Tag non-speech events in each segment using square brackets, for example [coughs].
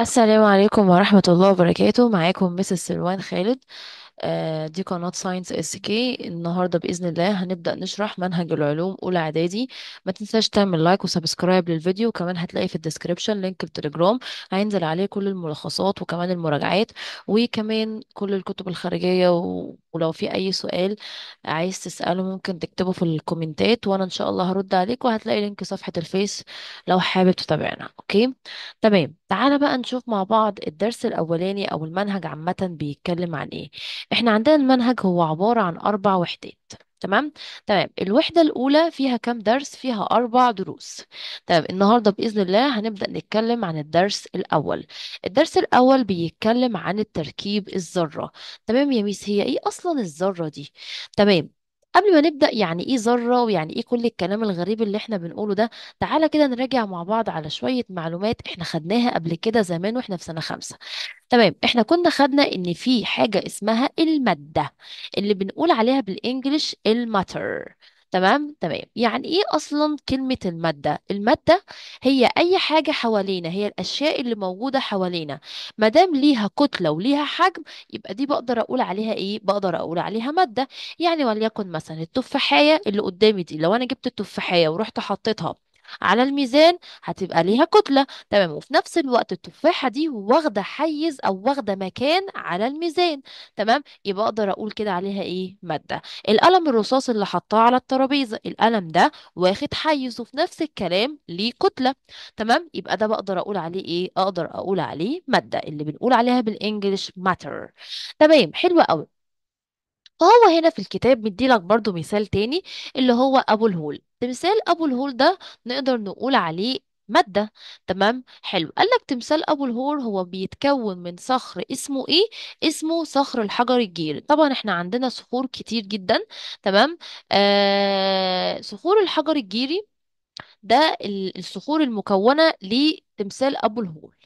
السلام عليكم ورحمة الله وبركاته معاكم مسز سلوان خالد آه، دي قناة ساينس اس كي النهاردة بإذن الله هنبدأ نشرح منهج العلوم أولى إعدادي ما تنساش تعمل لايك وسبسكرايب للفيديو وكمان هتلاقي في الديسكريبشن لينك التليجرام هينزل عليه كل الملخصات وكمان المراجعات وكمان كل الكتب الخارجية و... ولو في أي سؤال عايز تسأله ممكن تكتبه في الكومنتات وأنا إن شاء الله هرد عليك وهتلاقي لينك صفحة الفيس لو حابب تتابعنا أوكي تمام تعالى بقى نشوف مع بعض الدرس الأولاني أو المنهج عامة بيتكلم عن إيه احنا عندنا المنهج هو عبارة عن أربع وحدات تمام تمام الوحدة الأولى فيها كام درس فيها أربع دروس تمام طيب، النهاردة بإذن الله هنبدأ نتكلم عن الدرس الأول الدرس الأول بيتكلم عن التركيب الذرة تمام يا ميس هي إيه أصلا الذرة دي تمام قبل ما نبدأ يعني إيه ذرة ويعني إيه كل الكلام الغريب اللي إحنا بنقوله ده تعالى كده نراجع مع بعض على شوية معلومات إحنا خدناها قبل كده زمان وإحنا في سنة خمسة تمام إحنا كنا خدنا إن في حاجة اسمها المادة اللي بنقول عليها بالإنجلش الماتر تمام تمام يعني ايه اصلا كلمة المادة المادة هي اي حاجة حوالينا هي الاشياء اللي موجودة حوالينا ما دام ليها كتلة وليها حجم يبقى دي بقدر اقول عليها ايه بقدر اقول عليها مادة يعني وليكن مثلا التفاحية اللي قدامي دي لو انا جبت التفاحية ورحت حطيتها على الميزان هتبقى ليها كتلة تمام وفي نفس الوقت التفاحة دي واخدة حيز أو واخدة مكان على الميزان تمام يبقى أقدر أقول كده عليها إيه مادة القلم الرصاص اللي حطاه على الترابيزة القلم ده واخد حيز وفي نفس الكلام ليه كتلة تمام يبقى ده بقدر أقول عليه إيه أقدر أقول عليه مادة اللي بنقول عليها بالإنجلش ماتر تمام حلوة قوي فهو هنا في الكتاب مديلك برضو مثال تاني اللي هو أبو الهول تمثال أبو الهول ده نقدر نقول عليه مادة تمام حلو قالك تمثال أبو الهول هو بيتكون من صخر اسمه إيه اسمه صخر الحجر الجير طبعا إحنا عندنا صخور كتير جدا تمام آه صخور الحجر الجيري ده الصخور المكونة لتمثال أبو الهول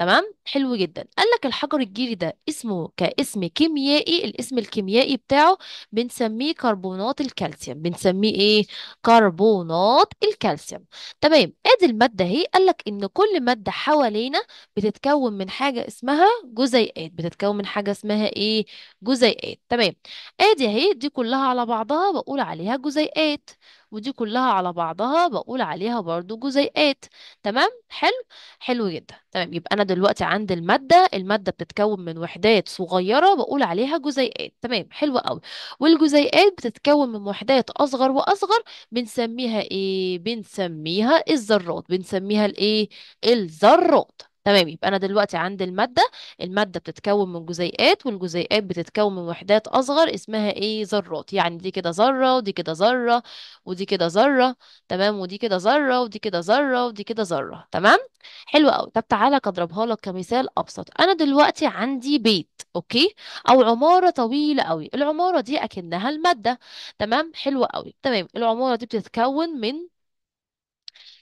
تمام حلو جدا قال لك الحجر الجيري ده اسمه كاسم كيميائي الاسم الكيميائي بتاعه بنسميه كربونات الكالسيوم بنسميه ايه كربونات الكالسيوم تمام ادي الماده اهي قال لك ان كل ماده حوالينا بتتكون من حاجه اسمها جزيئات بتتكون من حاجه اسمها ايه جزيئات تمام ادي اهي دي كلها على بعضها بقول عليها جزيئات ودي كلها على بعضها بقول عليها برضو جزيئات تمام حلو حلو جدا تمام يبقى انا دلوقتي عند الماده الماده بتتكون من وحدات صغيره بقول عليها جزيئات تمام حلو قوي والجزيئات بتتكون من وحدات اصغر واصغر بنسميها ايه بنسميها الذرات بنسميها الايه الذرات تمام يبقى انا دلوقتي عندي الماده الماده بتتكون من جزيئات والجزيئات بتتكون من وحدات اصغر اسمها ايه ذرات يعني دي كده ذره ودي كده ذره ودي كده ذره تمام ودي كده ذره ودي كده ذره ودي كده ذره تمام حلو قوي طب تعالى اضربها لك كمثال ابسط انا دلوقتي عندي بيت اوكي او عماره طويله قوي العماره دي اكنها الماده تمام حلو قوي تمام العماره دي بتتكون من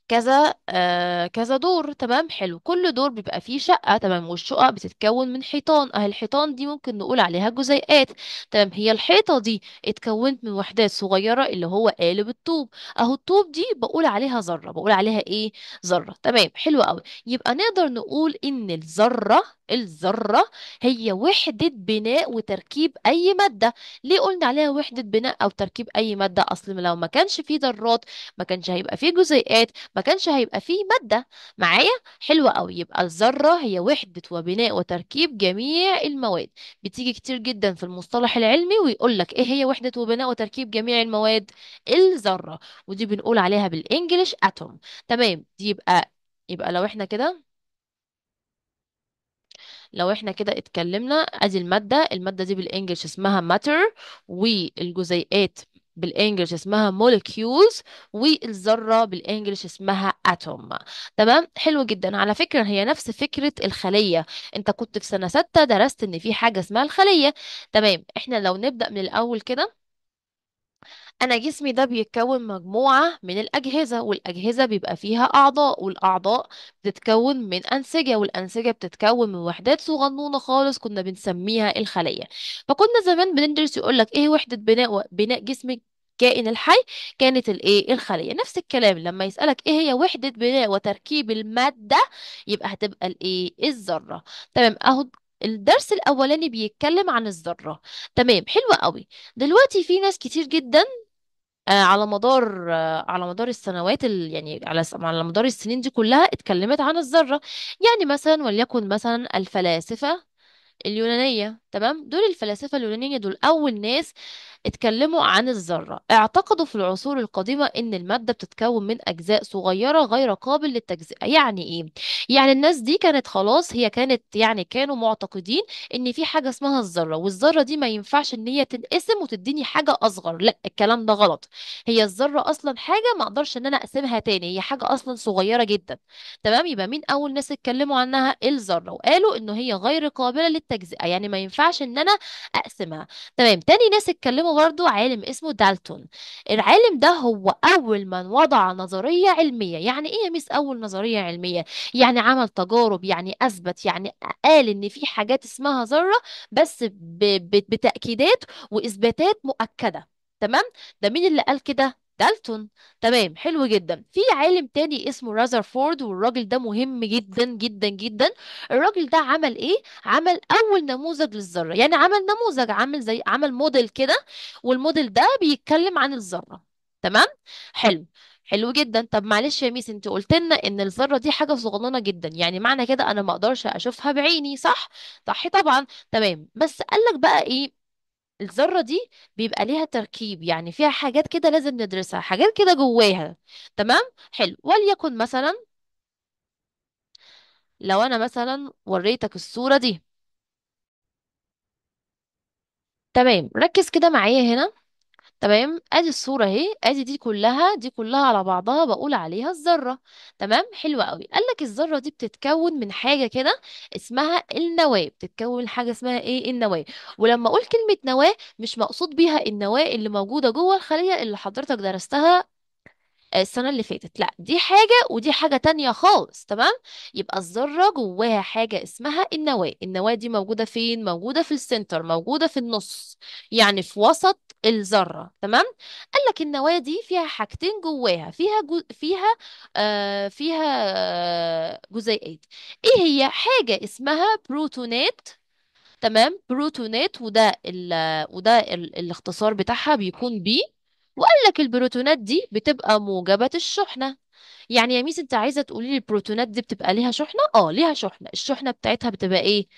كذا آه كذا دور تمام حلو كل دور بيبقى فيه شقة تمام والشقق بتتكون من حيطان اهي الحيطان دي ممكن نقول عليها جزيئات تمام هي الحيطة دي اتكونت من وحدات صغيرة اللي هو قالب الطوب اهو الطوب دي بقول عليها ذرة بقول عليها ايه ذرة تمام حلو قوي يبقى نقدر نقول ان الذرة الذرة هي وحدة بناء وتركيب اي مادة ليه قلنا عليها وحدة بناء او تركيب اي مادة اصل لو ما كانش فيه ذرات ما كانش هيبقى فيه جزيئات ما كانش هيبقى فيه مادة معايا حلوة قوي يبقى الذرة هي وحدة وبناء وتركيب جميع المواد بتيجي كتير جدا في المصطلح العلمي ويقول لك ايه هي وحدة وبناء وتركيب جميع المواد الذرة ودي بنقول عليها بالانجلش اتوم تمام دي يبقى يبقى لو احنا كده لو احنا كده اتكلمنا ادي المادة المادة دي بالانجلش اسمها matter والجزيئات بالانجلش اسمها مولكيولز والذرة بالانجلش اسمها اتوم تمام حلو جدا على فكرة هي نفس فكرة الخلية انت كنت في سنة ستة درست ان في حاجة اسمها الخلية تمام احنا لو نبدأ من الاول كده أنا جسمي ده بيتكون مجموعة من الأجهزة والأجهزة بيبقى فيها أعضاء والأعضاء بتتكون من أنسجة والأنسجة بتتكون من وحدات صغنونة خالص كنا بنسميها الخلية فكنا زمان بندرس يقول لك إيه وحدة بناء بناء جسمك الكائن الحي كانت الايه الخليه نفس الكلام لما يسالك ايه هي وحده بناء وتركيب الماده يبقى هتبقى الايه الذره تمام اهو الدرس الاولاني بيتكلم عن الذره تمام حلو قوي دلوقتي في ناس كتير جدا آه، على مدار آه، على مدار السنوات ال... يعني على على مدار السنين دي كلها اتكلمت عن الذرة يعني مثلا وليكن مثلا الفلاسفة اليونانية تمام دول الفلاسفة اليونانيين دول أول ناس اتكلموا عن الذرة اعتقدوا في العصور القديمة إن المادة بتتكون من أجزاء صغيرة غير قابل للتجزئة يعني إيه؟ يعني الناس دي كانت خلاص هي كانت يعني كانوا معتقدين إن في حاجة اسمها الذرة والذرة دي ما ينفعش إن هي تنقسم وتديني حاجة أصغر لا الكلام ده غلط هي الذرة أصلا حاجة ما أقدرش إن أنا أقسمها تاني هي حاجة أصلا صغيرة جدا تمام يبقى مين أول ناس اتكلموا عنها الذرة وقالوا إن هي غير قابلة للتجزئة يعني ما ينفعش ينفعش ان انا اقسمها تمام تاني ناس اتكلموا برضو عالم اسمه دالتون العالم ده هو اول من وضع نظرية علمية يعني ايه يا ميس اول نظرية علمية يعني عمل تجارب يعني اثبت يعني قال ان في حاجات اسمها ذرة بس بتأكيدات واثباتات مؤكدة تمام ده مين اللي قال كده دالتون تمام حلو جدا في عالم تاني اسمه رازرفورد والراجل ده مهم جدا جدا جدا الراجل ده عمل ايه عمل اول نموذج للذره يعني عمل نموذج عامل زي عمل موديل كده والموديل ده بيتكلم عن الذره تمام حلو حلو جدا طب معلش يا ميس انت قلت لنا ان الذره دي حاجه صغننه جدا يعني معنى كده انا ما اقدرش اشوفها بعيني صح صح طبعا تمام بس قال لك بقى ايه الذرة دي بيبقى ليها تركيب يعني فيها حاجات كده لازم ندرسها حاجات كده جواها تمام حلو وليكن مثلا لو انا مثلا وريتك الصورة دي تمام ركز كده معايا هنا تمام ادي الصورة اهي ادي دي كلها دي كلها على بعضها بقول عليها الذرة تمام حلوة قوي قالك الذرة دي بتتكون من حاجة كده اسمها النواة بتتكون من حاجة اسمها ايه النواة ولما اقول كلمة نواة مش مقصود بيها النواة اللي موجودة جوه الخلية اللي حضرتك درستها السنة اللي فاتت لا دي حاجة ودي حاجة تانية خالص تمام يبقى الذرة جواها حاجة اسمها النواة النواة دي موجودة فين موجودة في السنتر موجودة في النص يعني في وسط الذرة تمام قال لك النواة دي فيها حاجتين جواها فيها جو... فيها آه فيها آه جزيئات ايه هي حاجة اسمها بروتونات تمام بروتونات وده ال... وده ال... الاختصار بتاعها بيكون بي وقال لك البروتونات دي بتبقى موجبة الشحنة يعني يا ميس انت عايزة تقولي لي البروتونات دي بتبقى ليها شحنة اه ليها شحنة الشحنة بتاعتها بتبقى ايه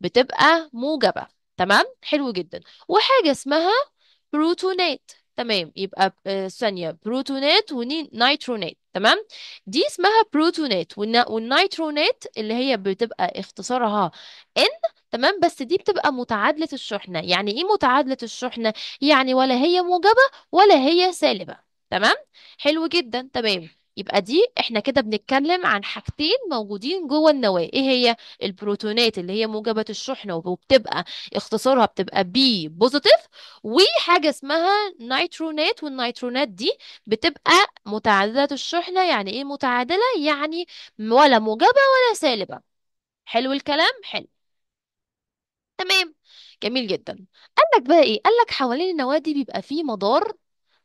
بتبقى موجبة تمام حلو جدا وحاجة اسمها بروتونات تمام يبقى آه، ثانية بروتونات ونيترونات تمام دي اسمها بروتونات والنيترونات اللي هي بتبقى اختصارها N تمام بس دي بتبقى متعادلة الشحنة يعني ايه متعادلة الشحنة يعني ولا هي موجبة ولا هي سالبة تمام حلو جدا تمام يبقى دي احنا كده بنتكلم عن حاجتين موجودين جوه النواة ايه هي البروتونات اللي هي موجبة الشحنة وبتبقى اختصارها بتبقى بي بوزيتيف وحاجة اسمها نيترونات والنيترونات دي بتبقى متعادلة الشحنة يعني ايه متعادلة يعني ولا موجبة ولا سالبة حلو الكلام حلو تمام جميل جدا قال لك بقى ايه قال لك حوالين النواه دي بيبقى فيه مدار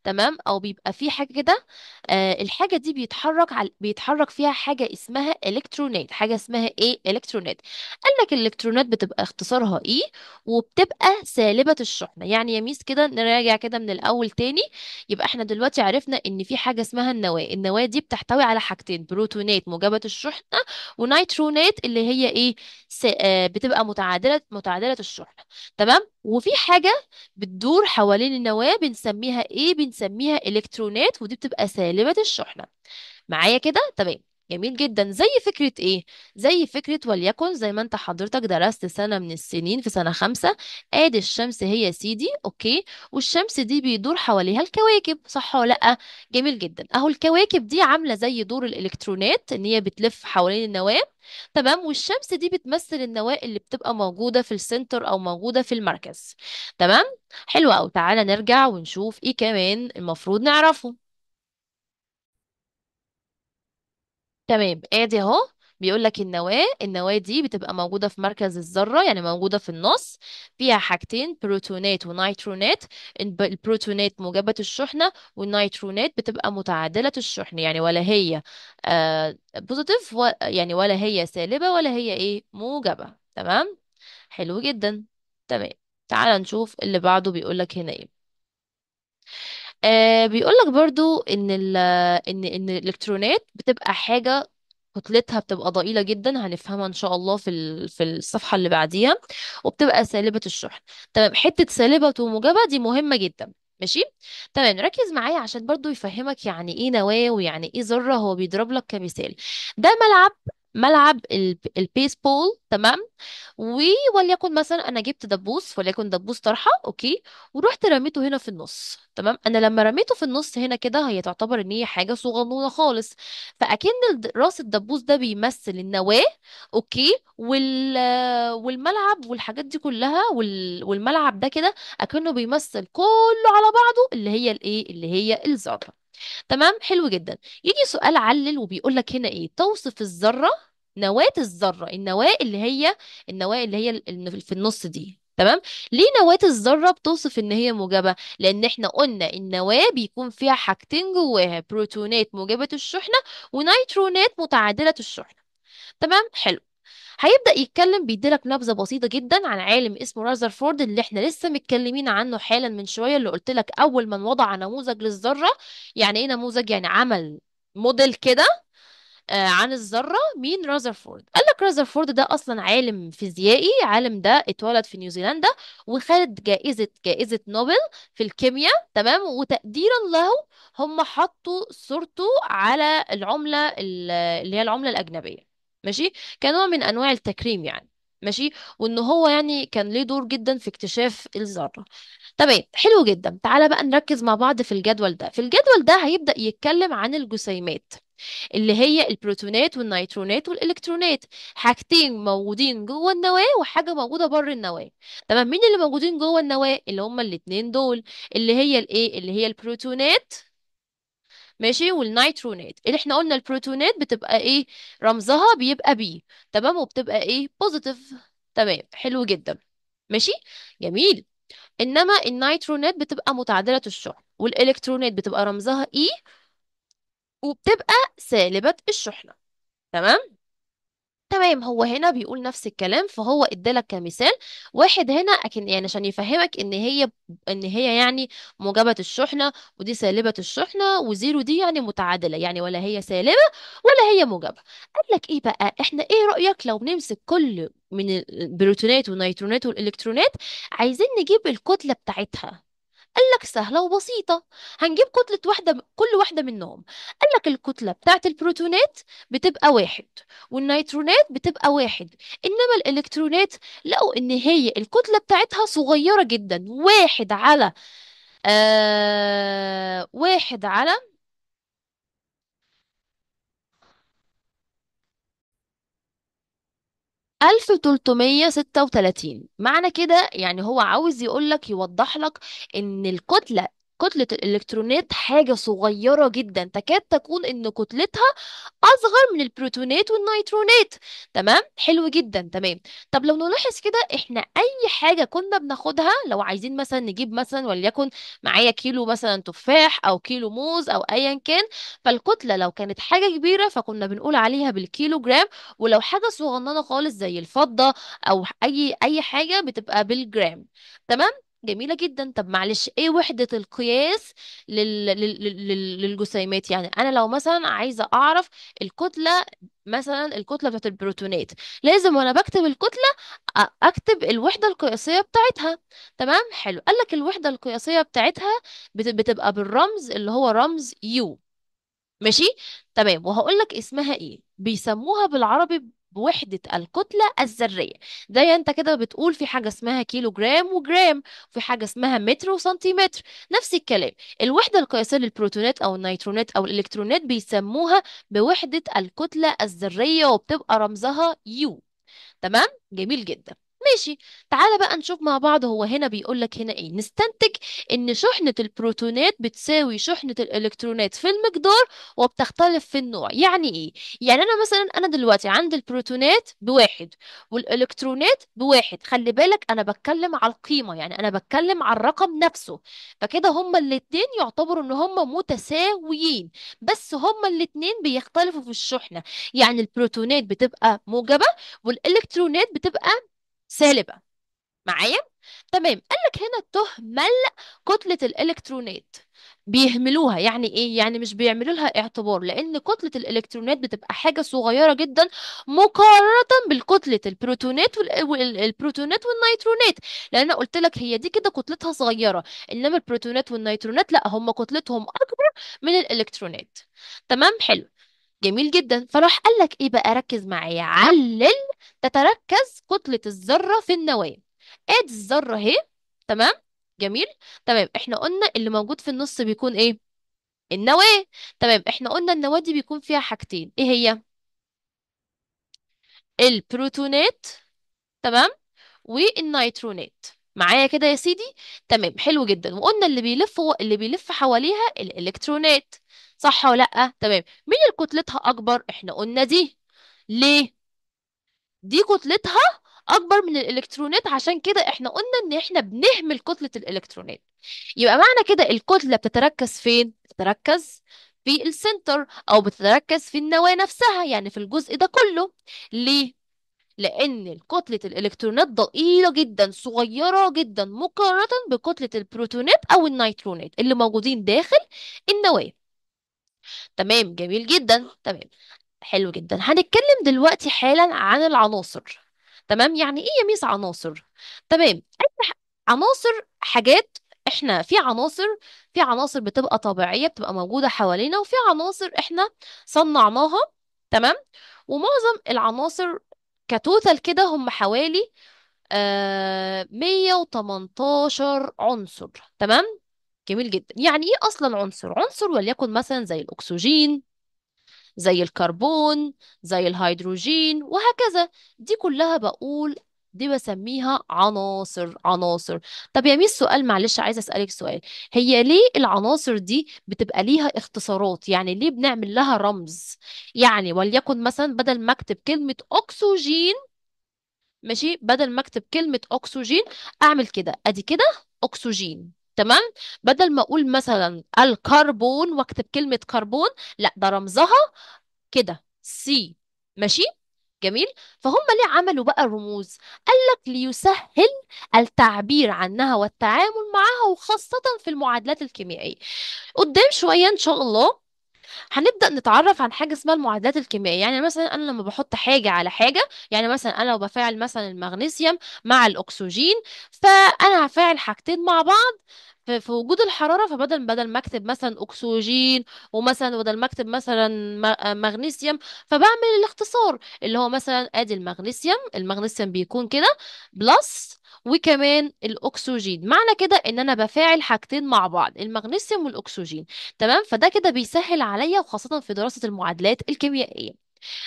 تمام او بيبقى في حاجه كده آه، الحاجه دي بيتحرك على بيتحرك فيها حاجه اسمها الكترونات حاجه اسمها ايه الكترونات قال لك الالكترونات بتبقى اختصارها ايه وبتبقى سالبه الشحنه يعني يا ميس كده نراجع كده من الاول تاني يبقى احنا دلوقتي عرفنا ان في حاجه اسمها النواه النواه دي بتحتوي على حاجتين بروتونات موجبه الشحنه ونيترونات اللي هي ايه س- آه، بتبقى متعادله متعادله الشحنه تمام وفي حاجة بتدور حوالين النواة بنسميها ايه بنسميها الكترونات ودي بتبقى سالبة الشحنة معايا كده تمام جميل جدا زي فكرة ايه؟ زي فكرة وليكن زي ما انت حضرتك درست سنة من السنين في سنة خمسة ادي الشمس هي سيدي اوكي والشمس دي بيدور حواليها الكواكب صح ولا لأ؟ جميل جدا اهو الكواكب دي عاملة زي دور الالكترونات ان هي بتلف حوالين النواة تمام والشمس دي بتمثل النواة اللي بتبقى موجودة في السنتر او موجودة في المركز تمام؟ حلو او تعالى نرجع ونشوف ايه كمان المفروض نعرفه تمام ادي اهو بيقول لك النواة النواة دي بتبقى موجودة في مركز الذرة يعني موجودة في النص فيها حاجتين بروتونات ونيترونات البروتونات موجبة الشحنة والنيترونات بتبقى متعادلة الشحن يعني ولا هي بوزيتيف آه، يعني ولا هي سالبة ولا هي ايه موجبة تمام حلو جدا تمام تعال نشوف اللي بعده بيقول لك هنا ايه آه لك برضو ان ال ان ان الالكترونات بتبقى حاجة كتلتها بتبقى ضئيلة جدا هنفهمها ان شاء الله في في الصفحة اللي بعديها وبتبقى سالبة الشحن تمام طيب، حتة سالبة وموجبة دي مهمة جدا ماشي تمام ركز معايا عشان برضو يفهمك يعني ايه نواة ويعني ايه ذرة هو بيضرب لك كمثال ده ملعب ملعب البيسبول تمام وليكن مثلا انا جبت دبوس وليكن دبوس طرحه اوكي ورحت رميته هنا في النص تمام انا لما رميته في النص هنا كده هي تعتبر ان هي حاجه صغنونه خالص فاكن راس الدبوس ده بيمثل النواه اوكي وال والملعب والحاجات دي كلها وال... والملعب ده كده اكنه بيمثل كله على بعضه اللي هي الايه اللي هي الزعتر تمام حلو جدا يجي سؤال علل وبيقول لك هنا ايه توصف الذره نواه الذره النواه اللي هي النواه اللي هي في النص دي تمام ليه نواة الذرة بتوصف ان هي موجبة لان احنا قلنا النواة بيكون فيها حاجتين جواها بروتونات موجبة الشحنة ونيترونات متعادلة الشحنة تمام حلو هيبدأ يتكلم بيديلك نبذة بسيطة جدا عن عالم اسمه رازرفورد اللي احنا لسه متكلمين عنه حالا من شوية اللي قلت لك أول من وضع نموذج للذرة يعني إيه نموذج يعني عمل موديل كده آه، عن الذرة مين رازرفورد قال لك رازرفورد ده أصلا عالم فيزيائي عالم ده اتولد في نيوزيلندا وخد جائزة جائزة نوبل في الكيمياء تمام وتقديرا له هم حطوا صورته على العملة اللي هي العملة الأجنبية ماشي كنوع من انواع التكريم يعني ماشي وان هو يعني كان ليه دور جدا في اكتشاف الذره تمام حلو جدا تعالى بقى نركز مع بعض في الجدول ده في الجدول ده هيبدأ يتكلم عن الجسيمات اللي هي البروتونات والنيترونات والالكترونات حاجتين موجودين جوه النواه وحاجه موجوده بره النواه تمام مين اللي موجودين جوه النواه اللي هما الاتنين دول اللي هي الايه اللي هي البروتونات ماشي والنيترونات اللي احنا قلنا البروتونات بتبقى ايه رمزها بيبقى بي تمام وبتبقى ايه بوزيتيف تمام حلو جدا ماشي جميل انما النيترونات بتبقى متعادله الشحن والالكترونات بتبقى رمزها اي e، وبتبقى سالبه الشحنه تمام تمام هو هنا بيقول نفس الكلام فهو ادالك كمثال واحد هنا أكن يعني عشان يفهمك ان هي ان هي يعني موجبة الشحنة ودي سالبة الشحنة وزيرو دي يعني متعادلة يعني ولا هي سالبة ولا هي موجبة قال لك ايه بقى احنا ايه رأيك لو بنمسك كل من البروتونات والنيترونات والالكترونات عايزين نجيب الكتلة بتاعتها قال لك سهلة وبسيطة هنجيب كتلة واحدة كل واحدة منهم قال لك الكتلة بتاعة البروتونات بتبقى واحد والنيترونات بتبقى واحد إنما الإلكترونات لقوا إن هي الكتلة بتاعتها صغيرة جدا واحد على آه واحد على 1336 معنى كده يعني هو عاوز يقول لك يوضح لك ان الكتلة كتلة الإلكترونات حاجة صغيرة جدا تكاد تكون إن كتلتها أصغر من البروتونات والنيترونات تمام حلو جدا تمام طب لو نلاحظ كده إحنا أي حاجة كنا بناخدها لو عايزين مثلا نجيب مثلا وليكن معايا كيلو مثلا تفاح أو كيلو موز أو أيا كان فالكتلة لو كانت حاجة كبيرة فكنا بنقول عليها بالكيلو جرام ولو حاجة صغننة خالص زي الفضة أو أي أي حاجة بتبقى بالجرام تمام جميلة جدا طب معلش ايه وحدة القياس لل... لل... لل... للجسيمات يعني انا لو مثلا عايزة اعرف الكتلة مثلا الكتلة بتاعت البروتونات لازم وانا بكتب الكتلة اكتب الوحدة القياسية بتاعتها تمام حلو قال لك الوحدة القياسية بتاعتها بت... بتبقى بالرمز اللي هو رمز يو ماشي تمام وهقول لك اسمها ايه بيسموها بالعربي بوحدة الكتلة الذرية زي يعني انت كده بتقول في حاجة اسمها كيلو جرام وجرام في حاجة اسمها متر وسنتيمتر نفس الكلام الوحدة القياسية للبروتونات أو النيترونات أو الإلكترونات بيسموها بوحدة الكتلة الذرية وبتبقى رمزها يو تمام جميل جدا ماشي تعالى بقى نشوف مع بعض هو هنا بيقول لك هنا ايه نستنتج ان شحنة البروتونات بتساوي شحنة الالكترونات في المقدار وبتختلف في النوع يعني ايه يعني انا مثلا انا دلوقتي عندي البروتونات بواحد والالكترونات بواحد خلي بالك انا بتكلم على القيمة يعني انا بتكلم على الرقم نفسه فكده هما الاتنين يعتبروا ان هما متساويين بس هما الاتنين بيختلفوا في الشحنة يعني البروتونات بتبقى موجبة والالكترونات بتبقى سالبة معايا تمام قال لك هنا تهمل كتلة الإلكترونات بيهملوها يعني ايه يعني مش بيعملوا لها اعتبار لان كتلة الالكترونات بتبقى حاجة صغيرة جدا مقارنة بالكتلة البروتونات والبروتونات والنيترونات لان قلت لك هي دي كده كتلتها صغيرة انما البروتونات والنيترونات لا هم كتلتهم اكبر من الالكترونات تمام حلو جميل جدا فراح قال لك ايه بقى ركز معايا علل تتركز كتلة الذرة في النواة ادي الذرة اهي تمام جميل تمام احنا قلنا اللي موجود في النص بيكون ايه النواة تمام احنا قلنا النواة دي بيكون فيها حاجتين ايه هي البروتونات تمام والنيترونات معايا كده يا سيدي تمام حلو جدا وقلنا اللي بيلف هو اللي بيلف حواليها الالكترونات صح ولا لا تمام مين اللي كتلتها اكبر احنا قلنا دي ليه دي كتلتها اكبر من الالكترونات عشان كده احنا قلنا ان احنا بنهمل كتلة الالكترونات يبقى معنى كده الكتلة بتتركز فين بتتركز في السنتر او بتتركز في النواة نفسها يعني في الجزء ده كله ليه لأن كتلة الإلكترونات ضئيلة جدا صغيرة جدا مقارنة بكتلة البروتونات أو النيترونات اللي موجودين داخل النواة تمام جميل جدا تمام حلو جدا هنتكلم دلوقتي حالا عن العناصر تمام يعني إيه يا ميس عناصر تمام عناصر حاجات احنا في عناصر في عناصر بتبقى طبيعية بتبقى موجودة حوالينا وفي عناصر احنا صنعناها تمام ومعظم العناصر كتوتال كده هم حوالي آه 118 عنصر تمام جميل جدا يعني ايه اصلا عنصر عنصر وليكن مثلا زي الاكسجين زي الكربون زي الهيدروجين وهكذا دي كلها بقول دي بسميها عناصر عناصر طب يا ميس سؤال معلش عايزه اسالك سؤال هي ليه العناصر دي بتبقى ليها اختصارات يعني ليه بنعمل لها رمز يعني وليكن مثلا بدل ما اكتب كلمه اكسجين ماشي بدل ما اكتب كلمه اكسجين اعمل كده ادي كده اكسجين تمام بدل ما اقول مثلا الكربون واكتب كلمه كربون لا ده رمزها كده سي ماشي جميل فهم ليه عملوا بقى الرموز قال لك ليسهل التعبير عنها والتعامل معها وخاصة في المعادلات الكيميائية قدام شوية ان شاء الله هنبدأ نتعرف عن حاجة اسمها المعادلات الكيميائية يعني مثلا أنا لما بحط حاجة على حاجة يعني مثلا أنا لو بفاعل مثلا المغنيسيوم مع الأكسجين فأنا هفاعل حاجتين مع بعض في, في وجود الحرارة فبدل بدل ما اكتب مثلا اكسجين ومثلا بدل ما اكتب مثلا مغنيسيوم فبعمل الاختصار اللي هو مثلا ادي المغنيسيوم المغنيسيوم بيكون كده بلس وكمان الاكسجين معنى كده ان انا بفاعل حاجتين مع بعض المغنيسيوم والاكسجين تمام فده كده بيسهل عليا وخاصة في دراسة المعادلات الكيميائية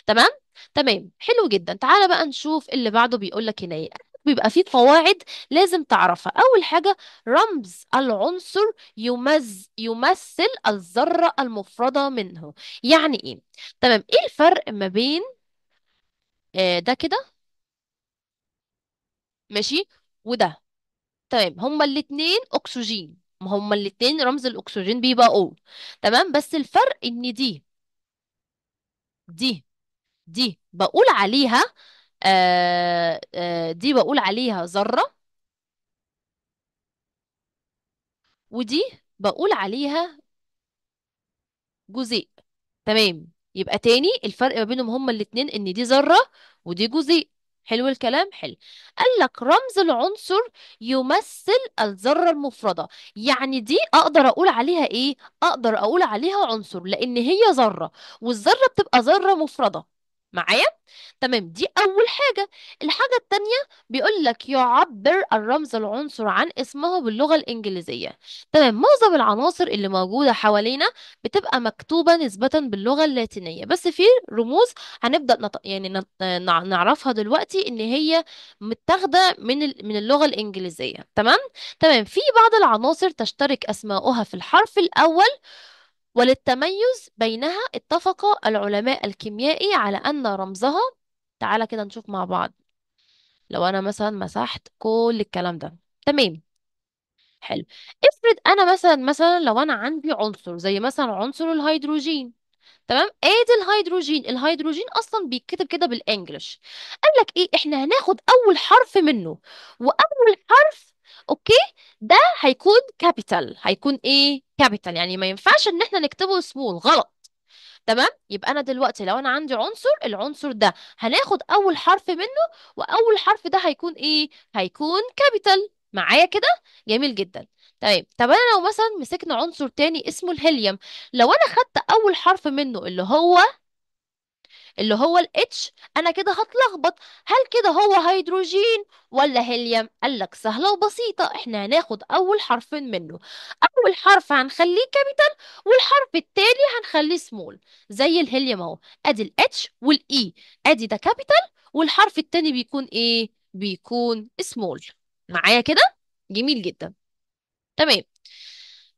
تمام تمام حلو جدا تعالى بقى نشوف اللي بعده بيقول لك هنا ايه بيبقى فيه قواعد لازم تعرفها أول حاجة رمز العنصر يمز يمثل الذرة المفردة منه يعني إيه؟ تمام إيه الفرق ما بين آه، ده كده ماشي وده تمام هما الاتنين أكسجين ما هما الاتنين رمز الأكسجين بيبقى O تمام بس الفرق إن دي دي دي بقول عليها آه، آه، دي بقول عليها ذرة ودي بقول عليها جزيء تمام يبقى تاني الفرق ما بينهم هما الاتنين ان دي ذرة ودي جزيء حلو الكلام حلو قال لك رمز العنصر يمثل الذرة المفردة يعني دي اقدر اقول عليها ايه اقدر اقول عليها عنصر لان هي ذرة والذرة بتبقى ذرة مفردة معايا تمام دي اول حاجه الحاجه التانية بيقول لك يعبر الرمز العنصر عن اسمه باللغه الانجليزيه تمام معظم العناصر اللي موجوده حوالينا بتبقى مكتوبه نسبه باللغه اللاتينيه بس في رموز هنبدا نط... يعني نط... نعرفها دلوقتي ان هي متاخده من ال... من اللغه الانجليزيه تمام تمام في بعض العناصر تشترك اسماؤها في الحرف الاول وللتميز بينها اتفق العلماء الكيميائي على أن رمزها تعالى كده نشوف مع بعض لو أنا مثلا مسحت كل الكلام ده تمام حلو افرض أنا مثلا مثلا لو أنا عندي عنصر زي مثلا عنصر الهيدروجين تمام ادي الهيدروجين الهيدروجين اصلا بيتكتب كده بالانجلش قال لك ايه احنا هناخد اول حرف منه واول حرف اوكي ده هيكون كابيتال هيكون ايه كابيتال يعني ما ينفعش ان احنا نكتبه سمول غلط تمام يبقى انا دلوقتي لو انا عندي عنصر العنصر ده هناخد اول حرف منه واول حرف ده هيكون ايه هيكون كابيتال معايا كده جميل جدا طيب طب انا لو مثلا مسكنا عنصر تاني اسمه الهيليوم لو انا خدت اول حرف منه اللي هو اللي هو ال H أنا كده هتلخبط هل كده هو هيدروجين ولا هيليوم قال لك سهلة وبسيطة احنا هناخد أول حرفين منه أول حرف هنخليه كابيتال والحرف التاني هنخليه سمول زي الهيليوم أهو أدي ال H وال E أدي ده كابيتال والحرف التاني بيكون إيه؟ بيكون سمول معايا كده؟ جميل جدا تمام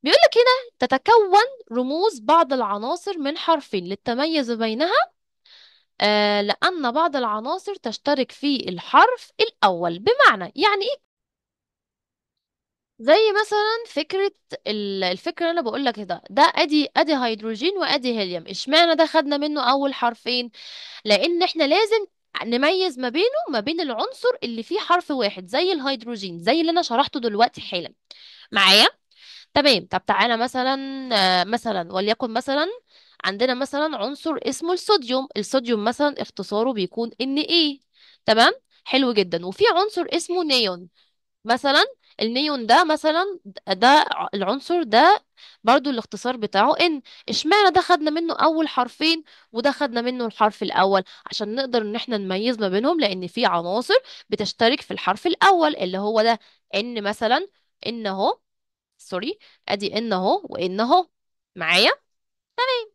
بيقول لك هنا تتكون رموز بعض العناصر من حرفين للتميز بينها آه لأن بعض العناصر تشترك في الحرف الأول بمعنى يعني إيه زي مثلا فكرة الفكرة اللي أنا بقول لك ده ده أدي أدي هيدروجين وأدي هيليوم إشمعنى ده خدنا منه أول حرفين لأن إحنا لازم نميز ما بينه وما بين العنصر اللي فيه حرف واحد زي الهيدروجين زي اللي أنا شرحته دلوقتي حالا معايا تمام طب تعالى مثلا آه، مثلا وليكن مثلا عندنا مثلا عنصر اسمه الصوديوم الصوديوم مثلا اختصاره بيكون ان ايه تمام حلو جدا وفي عنصر اسمه نيون مثلا النيون ده مثلا ده العنصر ده برضو الاختصار بتاعه ان اشمعنى ده خدنا منه اول حرفين وده خدنا منه الحرف الاول عشان نقدر ان احنا نميز ما بينهم لان في عناصر بتشترك في الحرف الاول اللي هو ده ان مثلا ان اهو سوري ادي ان اهو وان اهو معايا تمام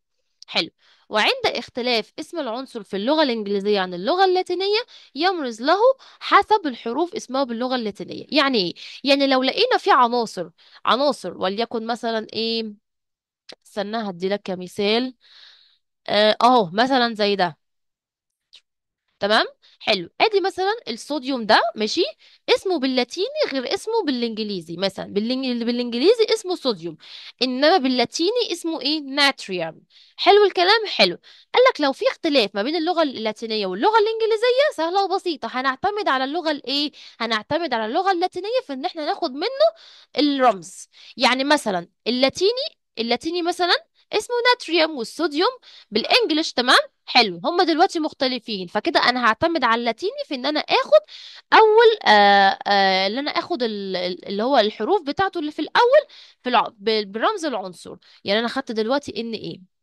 حلو وعند اختلاف اسم العنصر في اللغة الإنجليزية عن اللغة اللاتينية يمرز له حسب الحروف اسمها باللغة اللاتينية يعني إيه؟ يعني لو لقينا في عناصر عناصر وليكن مثلا إيه استنى هدي لك كمثال آه، أهو مثلا زي ده تمام حلو ادي مثلا الصوديوم ده ماشي اسمه باللاتيني غير اسمه بالانجليزي مثلا بالإنج- بالانجليزي اسمه صوديوم انما باللاتيني اسمه ايه ناتريوم حلو الكلام حلو قال لك لو في اختلاف ما بين اللغه اللاتينيه واللغه الانجليزيه سهله وبسيطه هنعتمد على اللغه الايه هنعتمد على اللغه اللاتينيه في ان احنا ناخد منه الرمز يعني مثلا اللاتيني اللاتيني مثلا اسمه ناتريوم والصوديوم بالانجلش تمام حلو هم دلوقتي مختلفين فكده انا هعتمد على اللاتيني في ان انا اخد اول آآ آه، آآ آه، اللي انا اخد اللي هو الحروف بتاعته اللي في الاول في الع... برمز العنصر يعني انا خدت دلوقتي ان ايه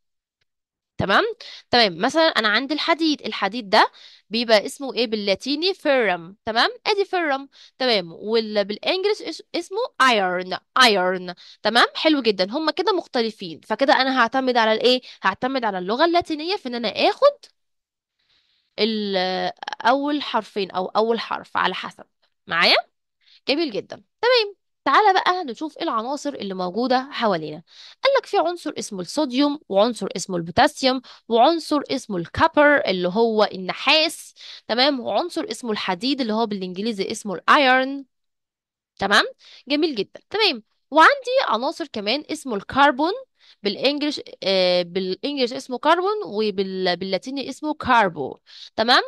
تمام تمام مثلا انا عندي الحديد الحديد ده بيبقى اسمه ايه باللاتيني فيرم تمام ادي فيرم تمام وبالانجلش اسمه ايرن ايرن تمام حلو جدا هما كده مختلفين فكده انا هعتمد على الايه هعتمد على اللغة اللاتينية في ان انا اخد اول حرفين او اول حرف على حسب معايا جميل جدا تمام تعالى بقى نشوف ايه العناصر اللي موجودة حوالينا قال لك في عنصر اسمه الصوديوم وعنصر اسمه البوتاسيوم وعنصر اسمه الكابر اللي هو النحاس تمام وعنصر اسمه الحديد اللي هو بالانجليزي اسمه الايرن تمام جميل جدا تمام وعندي عناصر كمان اسمه الكربون بالانجلش آه بالانجلش اسمه كربون وباللاتيني اسمه كاربو تمام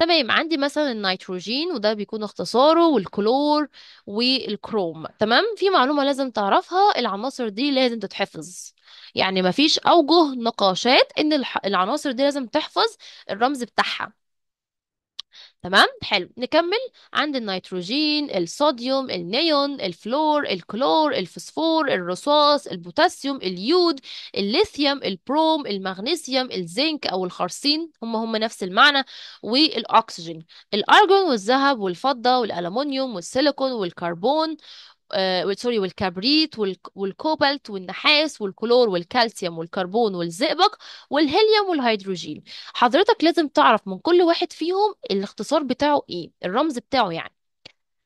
تمام عندي مثلا النيتروجين وده بيكون اختصاره والكلور والكروم تمام في معلومة لازم تعرفها العناصر دي لازم تتحفظ يعني مفيش أوجه نقاشات إن العناصر دي لازم تحفظ الرمز بتاعها تمام حلو نكمل عند النيتروجين الصوديوم النيون الفلور الكلور الفسفور الرصاص البوتاسيوم اليود الليثيوم البروم المغنيسيوم الزنك او الخرسين هم هم نفس المعنى والاكسجين الارجون والذهب والفضه والالومنيوم والسيليكون والكربون سوري آه، والكبريت والكوبالت والنحاس والكلور والكالسيوم والكربون والزئبق والهيليوم والهيدروجين حضرتك لازم تعرف من كل واحد فيهم الاختصار بتاعه ايه الرمز بتاعه يعني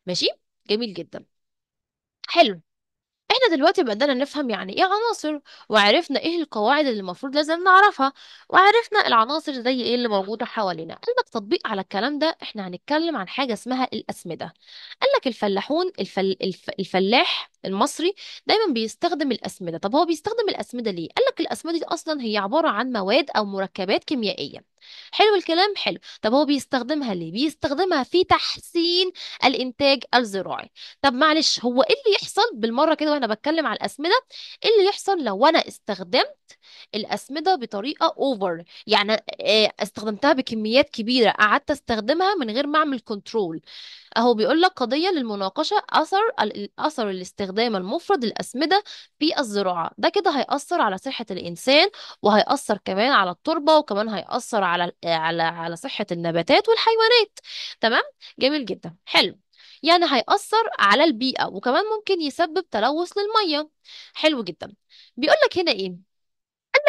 ماشي جميل جدا حلو احنا دلوقتي بدأنا نفهم يعني ايه عناصر وعرفنا ايه القواعد اللي المفروض لازم نعرفها وعرفنا العناصر زي ايه اللي موجودة حوالينا قال لك تطبيق على الكلام ده احنا هنتكلم عن حاجة اسمها الأسمدة قال لك الفلاحون الفل... الف... الفلاح المصري دايما بيستخدم الأسمدة طب هو بيستخدم الأسمدة ليه؟ قال لك الأسمدة دي أصلا هي عبارة عن مواد أو مركبات كيميائية حلو الكلام حلو طب هو بيستخدمها ليه؟ بيستخدمها في تحسين الإنتاج الزراعي طب معلش هو إيه اللي يحصل بالمرة كده وأنا بتكلم على الأسمدة؟ إيه اللي يحصل لو أنا استخدمت الأسمدة بطريقة أوفر يعني آه، استخدمتها بكميات كبيرة قعدت استخدمها من غير ما أعمل كنترول اهو بيقول لك قضية للمناقشة أثر أثر الاستخدام المفرط للأسمدة في الزراعة ده كده هيأثر على صحة الإنسان وهيأثر كمان على التربة وكمان هيأثر على على على صحة النباتات والحيوانات تمام جميل جدا حلو يعني هيأثر على البيئة وكمان ممكن يسبب تلوث للمية حلو جدا بيقول لك هنا إيه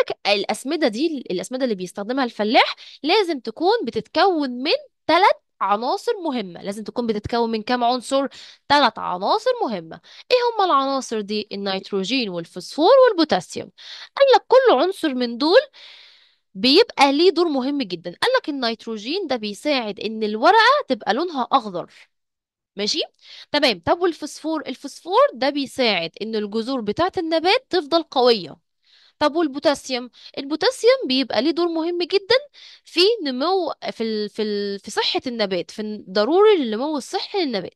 لك الأسمدة دي الأسمدة اللي بيستخدمها الفلاح لازم تكون بتتكون من ثلاث عناصر مهمة لازم تكون بتتكون من كام عنصر ثلاث عناصر مهمة ايه هما العناصر دي النيتروجين والفوسفور والبوتاسيوم قال لك كل عنصر من دول بيبقى ليه دور مهم جدا قال لك النيتروجين ده بيساعد ان الورقة تبقى لونها اخضر ماشي تمام طب والفوسفور الفوسفور ده بيساعد ان الجذور بتاعة النبات تفضل قوية طب والبوتاسيوم البوتاسيوم بيبقى ليه دور مهم جدا في نمو في ال... في ال... في صحة النبات في ضروري للنمو الصحي للنبات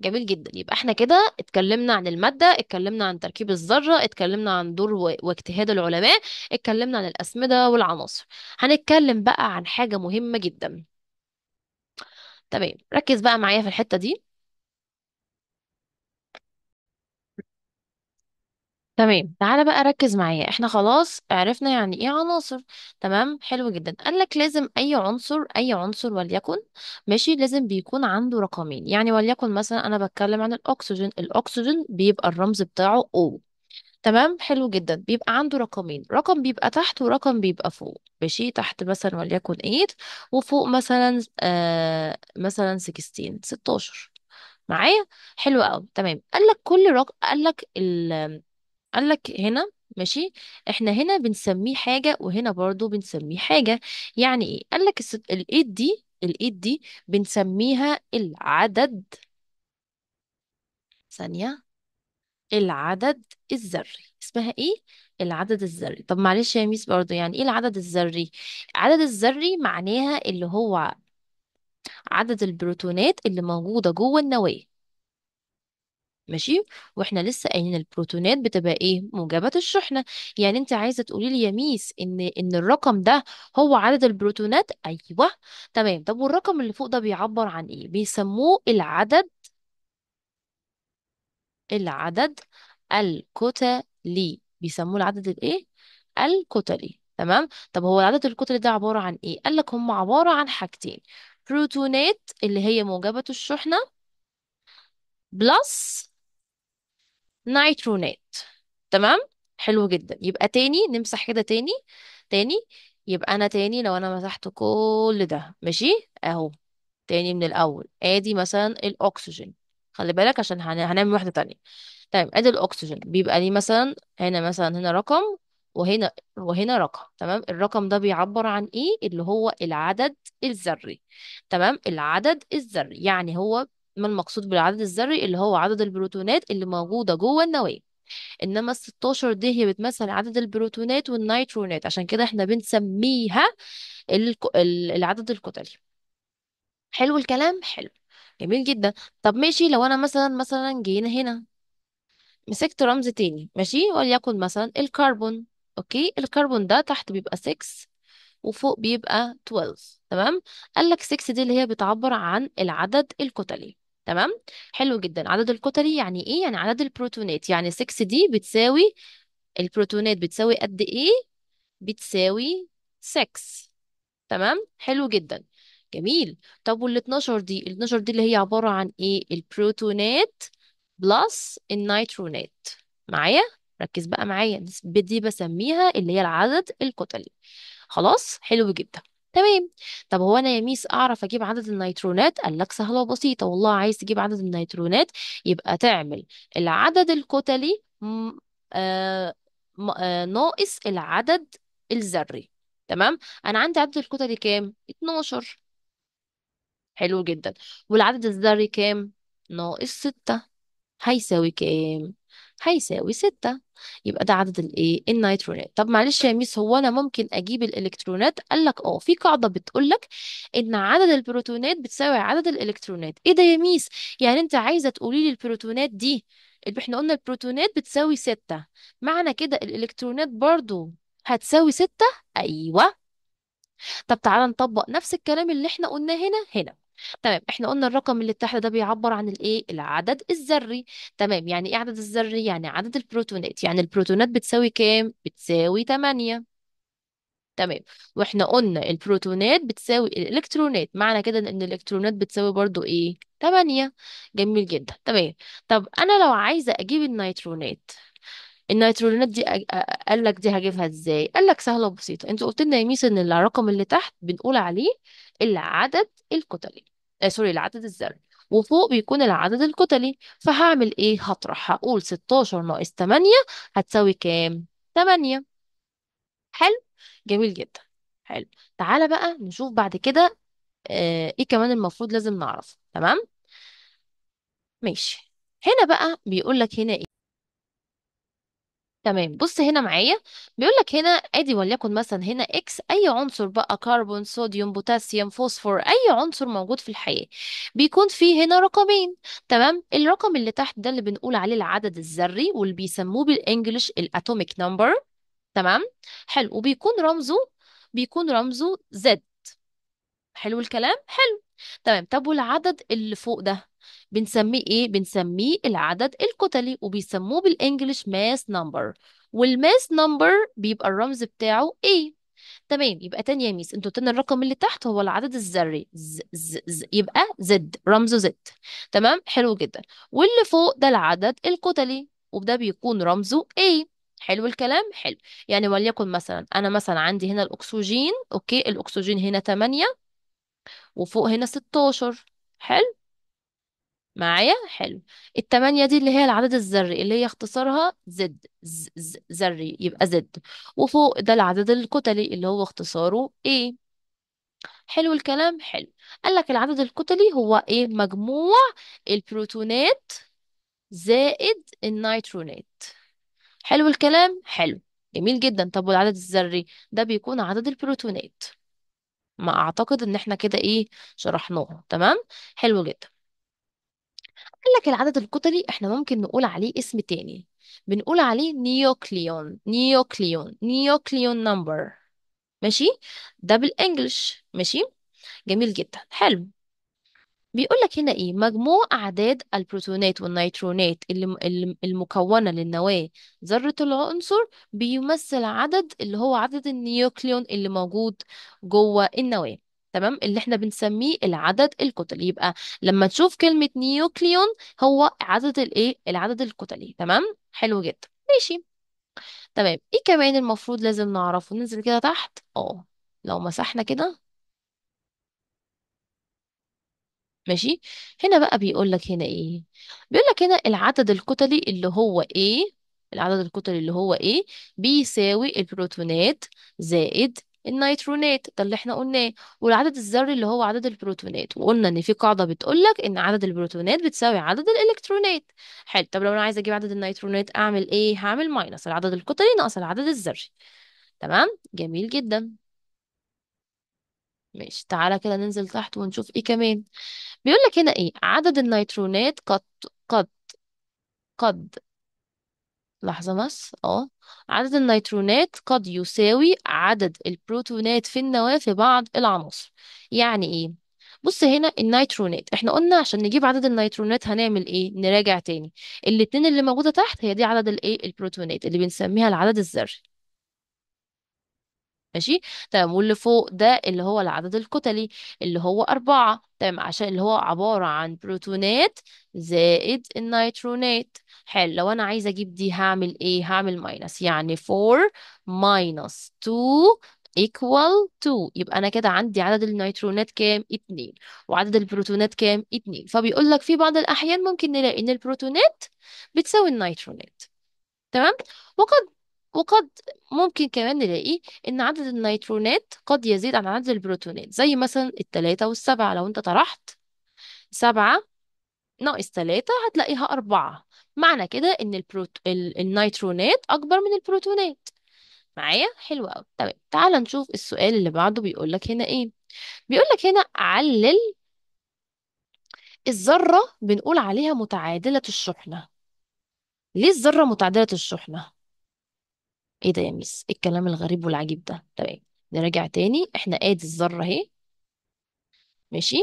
جميل جدا يبقى احنا كده اتكلمنا عن المادة اتكلمنا عن تركيب الذرة اتكلمنا عن دور واجتهاد العلماء اتكلمنا عن الأسمدة والعناصر هنتكلم بقى عن حاجة مهمة جدا تمام ركز بقى معايا في الحتة دي تمام تعالى بقى ركز معايا احنا خلاص عرفنا يعني ايه عناصر تمام حلو جدا قال لك لازم اي عنصر اي عنصر وليكن ماشي لازم بيكون عنده رقمين يعني وليكن مثلا انا بتكلم عن الاكسجين الاكسجين بيبقى الرمز بتاعه O تمام حلو جدا بيبقى عنده رقمين رقم بيبقى تحت ورقم بيبقى فوق ماشي تحت مثلا وليكن 8 وفوق مثلا آه مثلا 16 16 معايا حلو قوي تمام قال لك كل رقم قال لك قال لك هنا ماشي احنا هنا بنسميه حاجة وهنا برضو بنسميه حاجة يعني ايه قال لك الست- الايد دي الايد دي بنسميها العدد ثانية العدد الذري اسمها ايه العدد الذري طب معلش يا ميس برضو يعني ايه العدد الذري العدد الذري معناها اللي هو عدد البروتونات اللي موجودة جوه النواة ماشي واحنا لسه قايلين البروتونات بتبقى ايه موجبات الشحنه يعني انت عايزه تقولي لي يا ميس ان ان الرقم ده هو عدد البروتونات ايوه تمام طب والرقم اللي فوق ده بيعبر عن ايه بيسموه العدد العدد الكتلي بيسموه العدد الايه الكتلي تمام طب هو العدد الكتلي ده عباره عن ايه قال لك هم عباره عن حاجتين بروتونات اللي هي موجبه الشحنه بلس نيترونات تمام حلو جدا يبقى تاني نمسح كده تاني تاني يبقى انا تاني لو انا مسحت كل ده ماشي اهو تاني من الاول ادي مثلا الاكسجين خلي بالك عشان هنعمل واحده تانية تمام طيب، ادي الاكسجين بيبقى لي مثلا هنا مثلا هنا رقم وهنا وهنا رقم تمام الرقم ده بيعبر عن ايه اللي هو العدد الذري تمام العدد الذري يعني هو ما المقصود بالعدد الذري اللي هو عدد البروتونات اللي موجودة جوه النواة انما ال 16 دي هي بتمثل عدد البروتونات والنيترونات عشان كده احنا بنسميها العدد الكتلي حلو الكلام حلو جميل جدا طب ماشي لو انا مثلا مثلا جينا هنا مسكت رمز تاني ماشي وليكن مثلا الكربون اوكي الكربون ده تحت بيبقى 6 وفوق بيبقى 12 تمام قال لك 6 دي اللي هي بتعبر عن العدد الكتلي تمام حلو جدا عدد الكتلي يعني ايه يعني عدد البروتونات يعني 6 دي بتساوي البروتونات بتساوي قد ايه بتساوي 6 تمام حلو جدا جميل طب وال 12 دي ال 12 دي اللي هي عبارة عن ايه البروتونات بلس النيترونات معايا ركز بقى معايا دي بسميها اللي هي العدد الكتلي خلاص حلو جدا تمام طب هو انا يا ميس اعرف اجيب عدد النيترونات قال لك سهله وبسيطه والله عايز تجيب عدد النيترونات يبقى تعمل العدد الكتلي م- آه م- آه ناقص العدد الذري تمام انا عندي عدد الكتلي كام 12 حلو جدا والعدد الذري كام ناقص 6 هيساوي كام هيساوي ستة يبقى ده عدد الايه النيترونات طب معلش يا ميس هو انا ممكن اجيب الالكترونات قال لك اه في قاعده بتقول لك ان عدد البروتونات بتساوي عدد الالكترونات ايه ده يا ميس يعني انت عايزه تقولي لي البروتونات دي اللي احنا قلنا البروتونات بتساوي ستة معنى كده الالكترونات برضو هتساوي ستة ايوه طب تعالى نطبق نفس الكلام اللي احنا قلناه هنا هنا تمام احنا قلنا الرقم اللي تحت ده بيعبر عن الايه العدد الذري تمام يعني ايه عدد الذري يعني عدد البروتونات يعني البروتونات بتساوي كام بتساوي 8 تمام واحنا قلنا البروتونات بتساوي الالكترونات معنى كده ان الالكترونات بتساوي برضو ايه 8 جميل جدا تمام طب انا لو عايزه اجيب النيترونات النيترونات دي قال لك دي هجيبها ازاي قال لك سهله وبسيطه انتوا قلت لنا يا ميس ان الرقم اللي تحت بنقول عليه العدد الكتلي آه سوري العدد الذري وفوق بيكون العدد الكتلي فهعمل ايه هطرح هقول 16 ناقص 8 هتساوي كام 8 حلو جميل جدا حلو تعالى بقى نشوف بعد كده آه ايه كمان المفروض لازم نعرفه تمام ماشي هنا بقى بيقول لك هنا ايه تمام بص هنا معايا بيقول لك هنا ادي وليكن مثلا هنا اكس اي عنصر بقى كربون صوديوم بوتاسيوم فوسفور اي عنصر موجود في الحياة بيكون فيه هنا رقمين تمام الرقم اللي تحت ده اللي بنقول عليه العدد الذري واللي بيسموه بالانجلش الاتوميك نمبر تمام حلو وبيكون رمزه بيكون رمزه زد حلو الكلام حلو تمام طب والعدد اللي فوق ده بنسميه ايه بنسميه العدد الكتلي وبيسموه بالانجلش ماس نمبر والماس نمبر بيبقى الرمز بتاعه A تمام يبقى تاني يا ميس انتوا تاني الرقم اللي تحت هو العدد الذري ز ز ز يبقى زد رمزه زد تمام حلو جدا واللي فوق ده العدد الكتلي وده بيكون رمزه A حلو الكلام حلو يعني وليكن مثلا انا مثلا عندي هنا الاكسجين اوكي الاكسجين هنا 8 وفوق هنا 16 حلو معايا حلو التمانية دي اللي هي العدد الذري اللي هي اختصارها زد ز- ز- ذري يبقى زد وفوق ده العدد الكتلي اللي هو اختصاره ايه حلو الكلام حلو قال لك العدد الكتلي هو ايه مجموع البروتونات زائد النيترونات حلو الكلام حلو جميل جدا طب والعدد الذري ده بيكون عدد البروتونات ما اعتقد ان احنا كده ايه شرحناها تمام حلو جدا قال لك العدد القطري احنا ممكن نقول عليه اسم تاني بنقول عليه نيوكليون نيوكليون نيوكليون نمبر ماشي ده بالانجلش ماشي جميل جدا حلو بيقول لك هنا ايه مجموع اعداد البروتونات والنيترونات اللي المكونه للنواه ذره العنصر بيمثل عدد اللي هو عدد النيوكليون اللي موجود جوه النواه تمام اللي احنا بنسميه العدد الكتلي يبقى لما تشوف كلمة نيوكليون هو عدد الايه العدد الكتلي تمام حلو جدا ماشي تمام ايه كمان المفروض لازم نعرفه ننزل كده تحت اه لو مسحنا كده ماشي هنا بقى بيقول لك هنا ايه بيقول لك هنا العدد الكتلي اللي هو ايه العدد الكتلي اللي هو ايه بيساوي البروتونات زائد النيترونات ده اللي احنا قلناه والعدد الذري اللي هو عدد البروتونات وقلنا ان في قاعده بتقول لك ان عدد البروتونات بتساوي عدد الالكترونات حلو طب لو انا عايزه اجيب عدد النيترونات اعمل ايه هعمل ماينس العدد القطري ناقص العدد الذري تمام جميل جدا ماشي تعالى كده ننزل تحت ونشوف ايه كمان بيقول لك هنا ايه عدد النيترونات قد قد قد لحظة بس اه عدد النيترونات قد يساوي عدد البروتونات في النواة في بعض العناصر يعني ايه بص هنا النيترونات احنا قلنا عشان نجيب عدد النيترونات هنعمل ايه نراجع تاني الاتنين اللي موجودة تحت هي دي عدد الايه البروتونات اللي بنسميها العدد الذري ماشي تمام واللي فوق ده اللي هو العدد الكتلي اللي هو أربعة تمام عشان اللي هو عبارة عن بروتونات زائد النيترونات حلو لو أنا عايزة أجيب دي هعمل إيه هعمل ماينس يعني 4 ماينس 2 equal to يبقى أنا كده عندي عدد النيترونات كام اتنين وعدد البروتونات كام اتنين فبيقول لك في بعض الأحيان ممكن نلاقي إن البروتونات بتساوي النيترونات تمام وقد وقد ممكن كمان نلاقي ان عدد النيترونات قد يزيد عن عدد البروتونات زي مثلا التلاتة والسبعة لو انت طرحت سبعة ناقص تلاتة هتلاقيها أربعة معنى كده ان البروت... ال- النيترونات أكبر من البروتونات معايا حلو قوي تمام تعال نشوف السؤال اللي بعده بيقول لك هنا ايه بيقول لك هنا علل الذرة بنقول عليها متعادلة الشحنة ليه الذرة متعادلة الشحنة ايه ده يا ميس ايه الكلام الغريب والعجيب ده تمام نراجع تاني احنا ادي الذرة اهي ماشي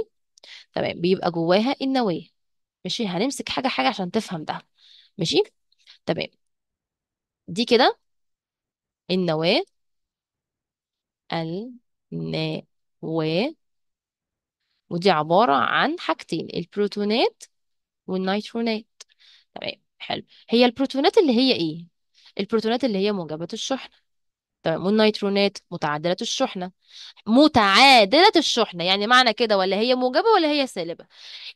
تمام بيبقى جواها النواة ماشي هنمسك حاجة حاجة عشان تفهم ده ماشي تمام دي كده النواة النواة ودي عبارة عن حاجتين البروتونات والنيترونات تمام حلو هي البروتونات اللي هي ايه البروتونات اللي هي موجبة الشحنة تمام والنيترونات متعادلة الشحنة متعادلة الشحنة يعني معنى كده ولا هي موجبة ولا هي سالبة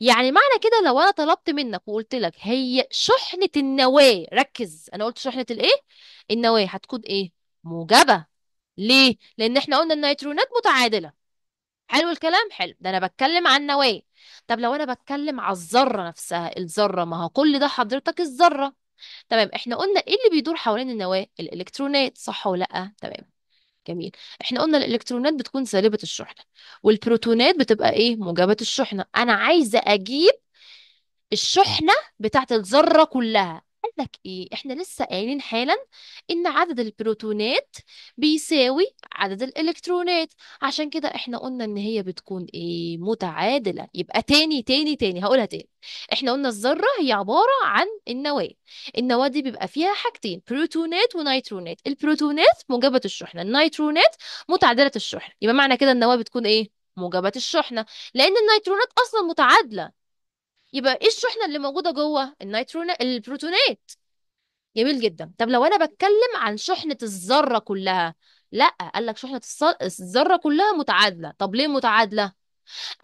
يعني معنى كده لو أنا طلبت منك وقلت لك هي شحنة النواة ركز أنا قلت شحنة الإيه النواة هتكون إيه موجبة ليه لأن إحنا قلنا النيترونات متعادلة حلو الكلام حلو ده أنا بتكلم عن نواة طب لو أنا بتكلم على الذرة نفسها الذرة ما هو كل ده حضرتك الذرة تمام احنا قلنا ايه اللي بيدور حوالين النواة الالكترونات صح ولا لا تمام جميل احنا قلنا الالكترونات بتكون سالبة الشحنة والبروتونات بتبقى ايه موجبة الشحنة انا عايزة اجيب الشحنة بتاعت الذرة كلها قال لك ايه احنا لسه قايلين حالا ان عدد البروتونات بيساوي عدد الالكترونات عشان كده احنا قلنا ان هي بتكون ايه متعادله يبقى تاني تاني تاني هقولها تاني احنا قلنا الذره هي عباره عن النواه النواه دي بيبقى فيها حاجتين بروتونات ونيترونات البروتونات موجبه الشحنه النيترونات متعادله الشحنه يبقى معنى كده النواه بتكون ايه موجبات الشحنه لان النيترونات اصلا متعادله يبقى ايه الشحنه اللي موجوده جوه النيترون البروتونات جميل جدا طب لو انا بتكلم عن شحنه الذره كلها لا قال لك شحنه الذره كلها متعادله طب ليه متعادله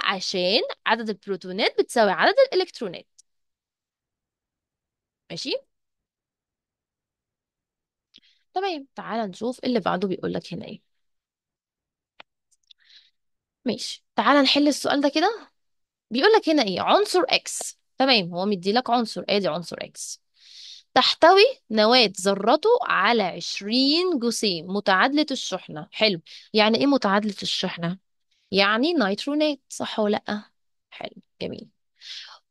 عشان عدد البروتونات بتساوي عدد الالكترونات ماشي تمام تعال نشوف اللي بعده بيقول لك هنا ايه ماشي تعال نحل السؤال ده كده بيقول لك هنا ايه عنصر اكس تمام هو مدي لك عنصر ادي عنصر اكس تحتوي نواة ذرته على 20 جسيم متعادلة الشحنة حلو يعني ايه متعادلة الشحنة يعني نيترونات صح ولا لا حلو جميل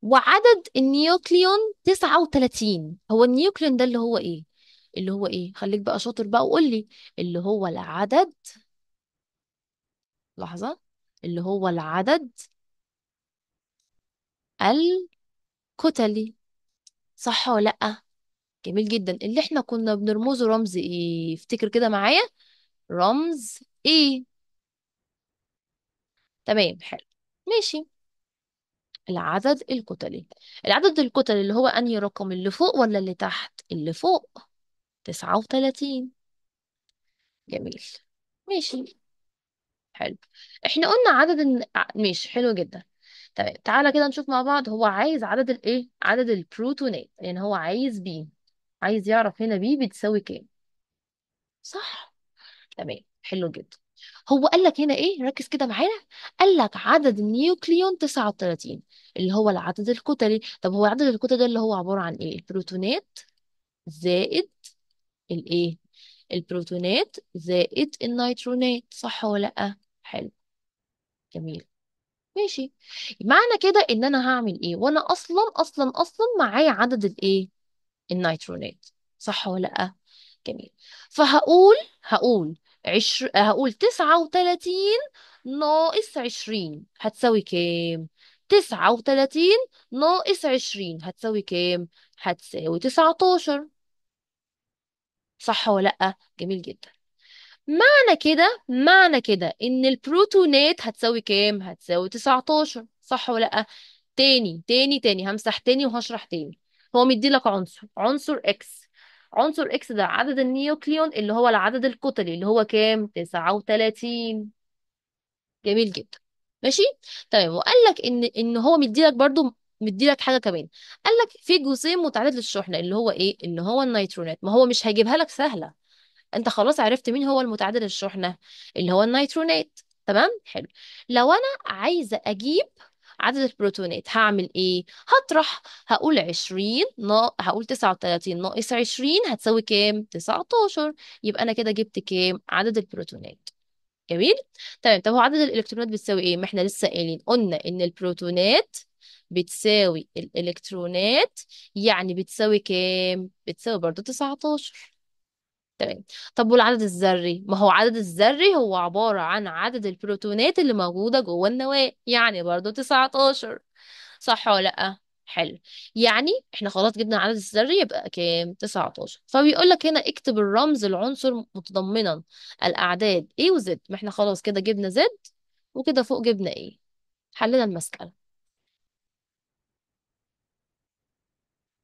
وعدد النيوكليون 39 هو النيوكليون ده اللي هو ايه اللي هو ايه خليك بقى شاطر بقى وقول لي اللي هو العدد لحظة اللي هو العدد الكتلي صح ولا لأ جميل جدا اللي احنا كنا بنرمزه رمز ايه افتكر كده معايا رمز ايه تمام حلو ماشي العدد الكتلي العدد الكتلي اللي هو انهي رقم اللي فوق ولا اللي تحت اللي فوق 39 جميل ماشي حلو احنا قلنا عدد ماشي حلو جدا تمام طيب، تعالى كده نشوف مع بعض هو عايز عدد الايه عدد البروتونات يعني هو عايز بي عايز يعرف هنا بي بتساوي كام صح تمام حلو جدا هو قال لك هنا ايه ركز كده معانا قال لك عدد النيوكليون 39 اللي هو العدد الكتلي طب هو عدد الكتل ده اللي هو عبارة عن ايه البروتونات زائد الايه البروتونات زائد النيترونات صح ولا لا حلو جميل ماشي معنى كده ان انا هعمل ايه وانا اصلا اصلا اصلا معايا عدد الايه النيترونات صح ولا لا جميل فهقول هقول عشر هقول 39 ناقص 20 هتساوي كام 39 ناقص 20 هتساوي كام هتساوي 19 صح ولا لا جميل جدا معنى كده معنى كده ان البروتونات هتساوي كام هتساوي 19 صح ولا لأ تاني تاني تاني همسح تاني وهشرح تاني هو مدي لك عنصر عنصر اكس عنصر اكس ده عدد النيوكليون اللي هو العدد الكتلي اللي هو كام 39 جميل جدا ماشي تمام طيب، وقال لك ان ان هو مدي لك برضو مدي لك حاجه كمان قال لك في جزيء متعدد للشحنه اللي هو ايه اللي هو النيترونات ما هو مش هيجيبها لك سهله انت خلاص عرفت مين هو المتعادل الشحنه اللي هو النيترونات تمام حلو لو انا عايزه اجيب عدد البروتونات هعمل ايه هطرح هقول 20 نا... هقول 39 ناقص 20 هتساوي كام 19 يبقى انا كده جبت كام عدد البروتونات جميل تمام طيب، طب هو عدد الالكترونات بتساوي ايه ما احنا لسه قايلين قلنا ان البروتونات بتساوي الالكترونات يعني بتساوي كام بتساوي برضو 19 تمام طب والعدد الذري ما هو عدد الذري هو عبارة عن عدد البروتونات اللي موجودة جوه النواة يعني برضو 19 صح ولا لأ حلو يعني احنا خلاص جبنا العدد الذري يبقى كام 19 فبيقول لك هنا اكتب الرمز العنصر متضمنا الأعداد A وزد ما احنا خلاص كده جبنا Z وكده فوق جبنا A حلنا المسألة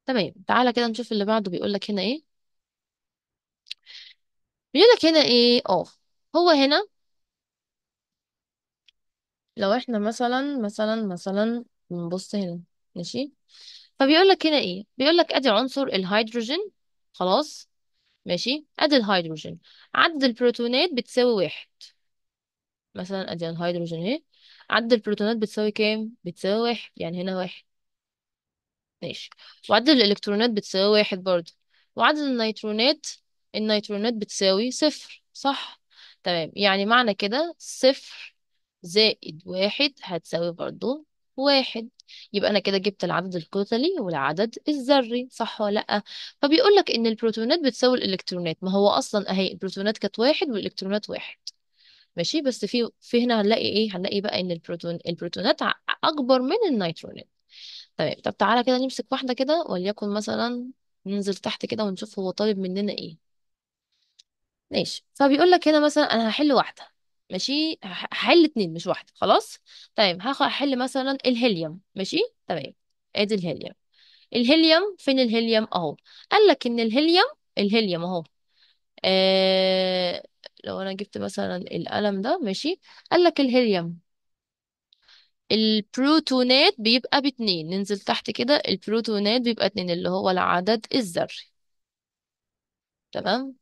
تمام تعالى كده نشوف اللي بعده بيقول لك هنا ايه بيقول لك هنا ايه اه هو هنا لو احنا مثلا مثلا مثلا نبص هنا ماشي فبيقول لك هنا ايه بيقول لك ادي عنصر الهيدروجين خلاص ماشي ادي الهيدروجين عدد البروتونات بتساوي واحد مثلا ادي الهيدروجين اهي عدد البروتونات بتساوي كام بتساوي واحد يعني هنا واحد ماشي وعدد الالكترونات بتساوي واحد برضه وعدد النيترونات النيترونات بتساوي صفر صح تمام يعني معنى كده صفر زائد واحد هتساوي برضو واحد يبقى انا كده جبت العدد الكتلي والعدد الذري صح ولا لا فبيقول لك ان البروتونات بتساوي الالكترونات ما هو اصلا اهي البروتونات كانت واحد والالكترونات واحد ماشي بس في في هنا هنلاقي ايه هنلاقي بقى ان البروتون البروتونات اكبر من النيترونات تمام طب تعالى كده نمسك واحده كده وليكن مثلا ننزل تحت كده ونشوف هو طالب مننا ايه ماشي فبيقول لك هنا مثلا انا هحل واحده ماشي هحل اتنين مش واحده خلاص طيب هحل مثلا الهيليوم ماشي تمام ادي الهيليوم الهيليوم فين الهيليوم اهو قال لك ان الهيليوم الهيليوم اهو آه لو انا جبت مثلا القلم ده ماشي قال لك الهيليوم البروتونات بيبقى باتنين ننزل تحت كده البروتونات بيبقى اتنين اللي هو العدد الذري تمام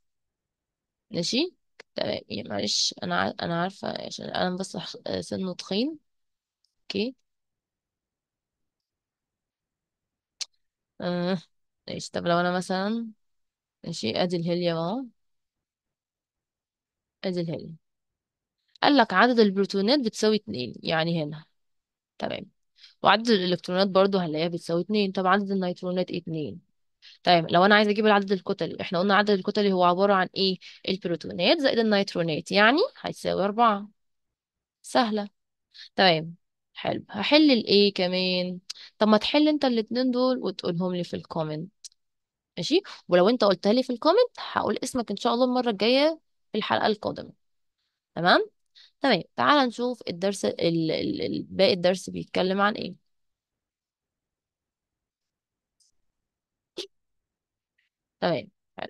ماشي تمام يعني معلش انا انا عارفه عشان انا بس آه، سنه تخين اوكي آه. ماشي طب لو انا مثلا ماشي ادي الهيليا اهو ادي الهيليا قال لك عدد البروتونات بتساوي اتنين يعني هنا تمام وعدد الالكترونات برضو هنلاقيها بتساوي اتنين طب عدد النيترونات اتنين طيب لو انا عايزه اجيب العدد الكتلي احنا قلنا عدد الكتلي هو عباره عن ايه البروتونات زائد النيترونات يعني هيساوي أربعة سهله تمام طيب، حلو هحل الايه كمان طب ما تحل انت الاتنين دول وتقولهم لي في الكومنت ماشي ولو انت قلتها لي في الكومنت هقول اسمك ان شاء الله المره الجايه في الحلقه القادمه تمام تمام طيب، تعال نشوف الدرس ال- ال- ال- باقي الدرس بيتكلم عن ايه تمام حلو.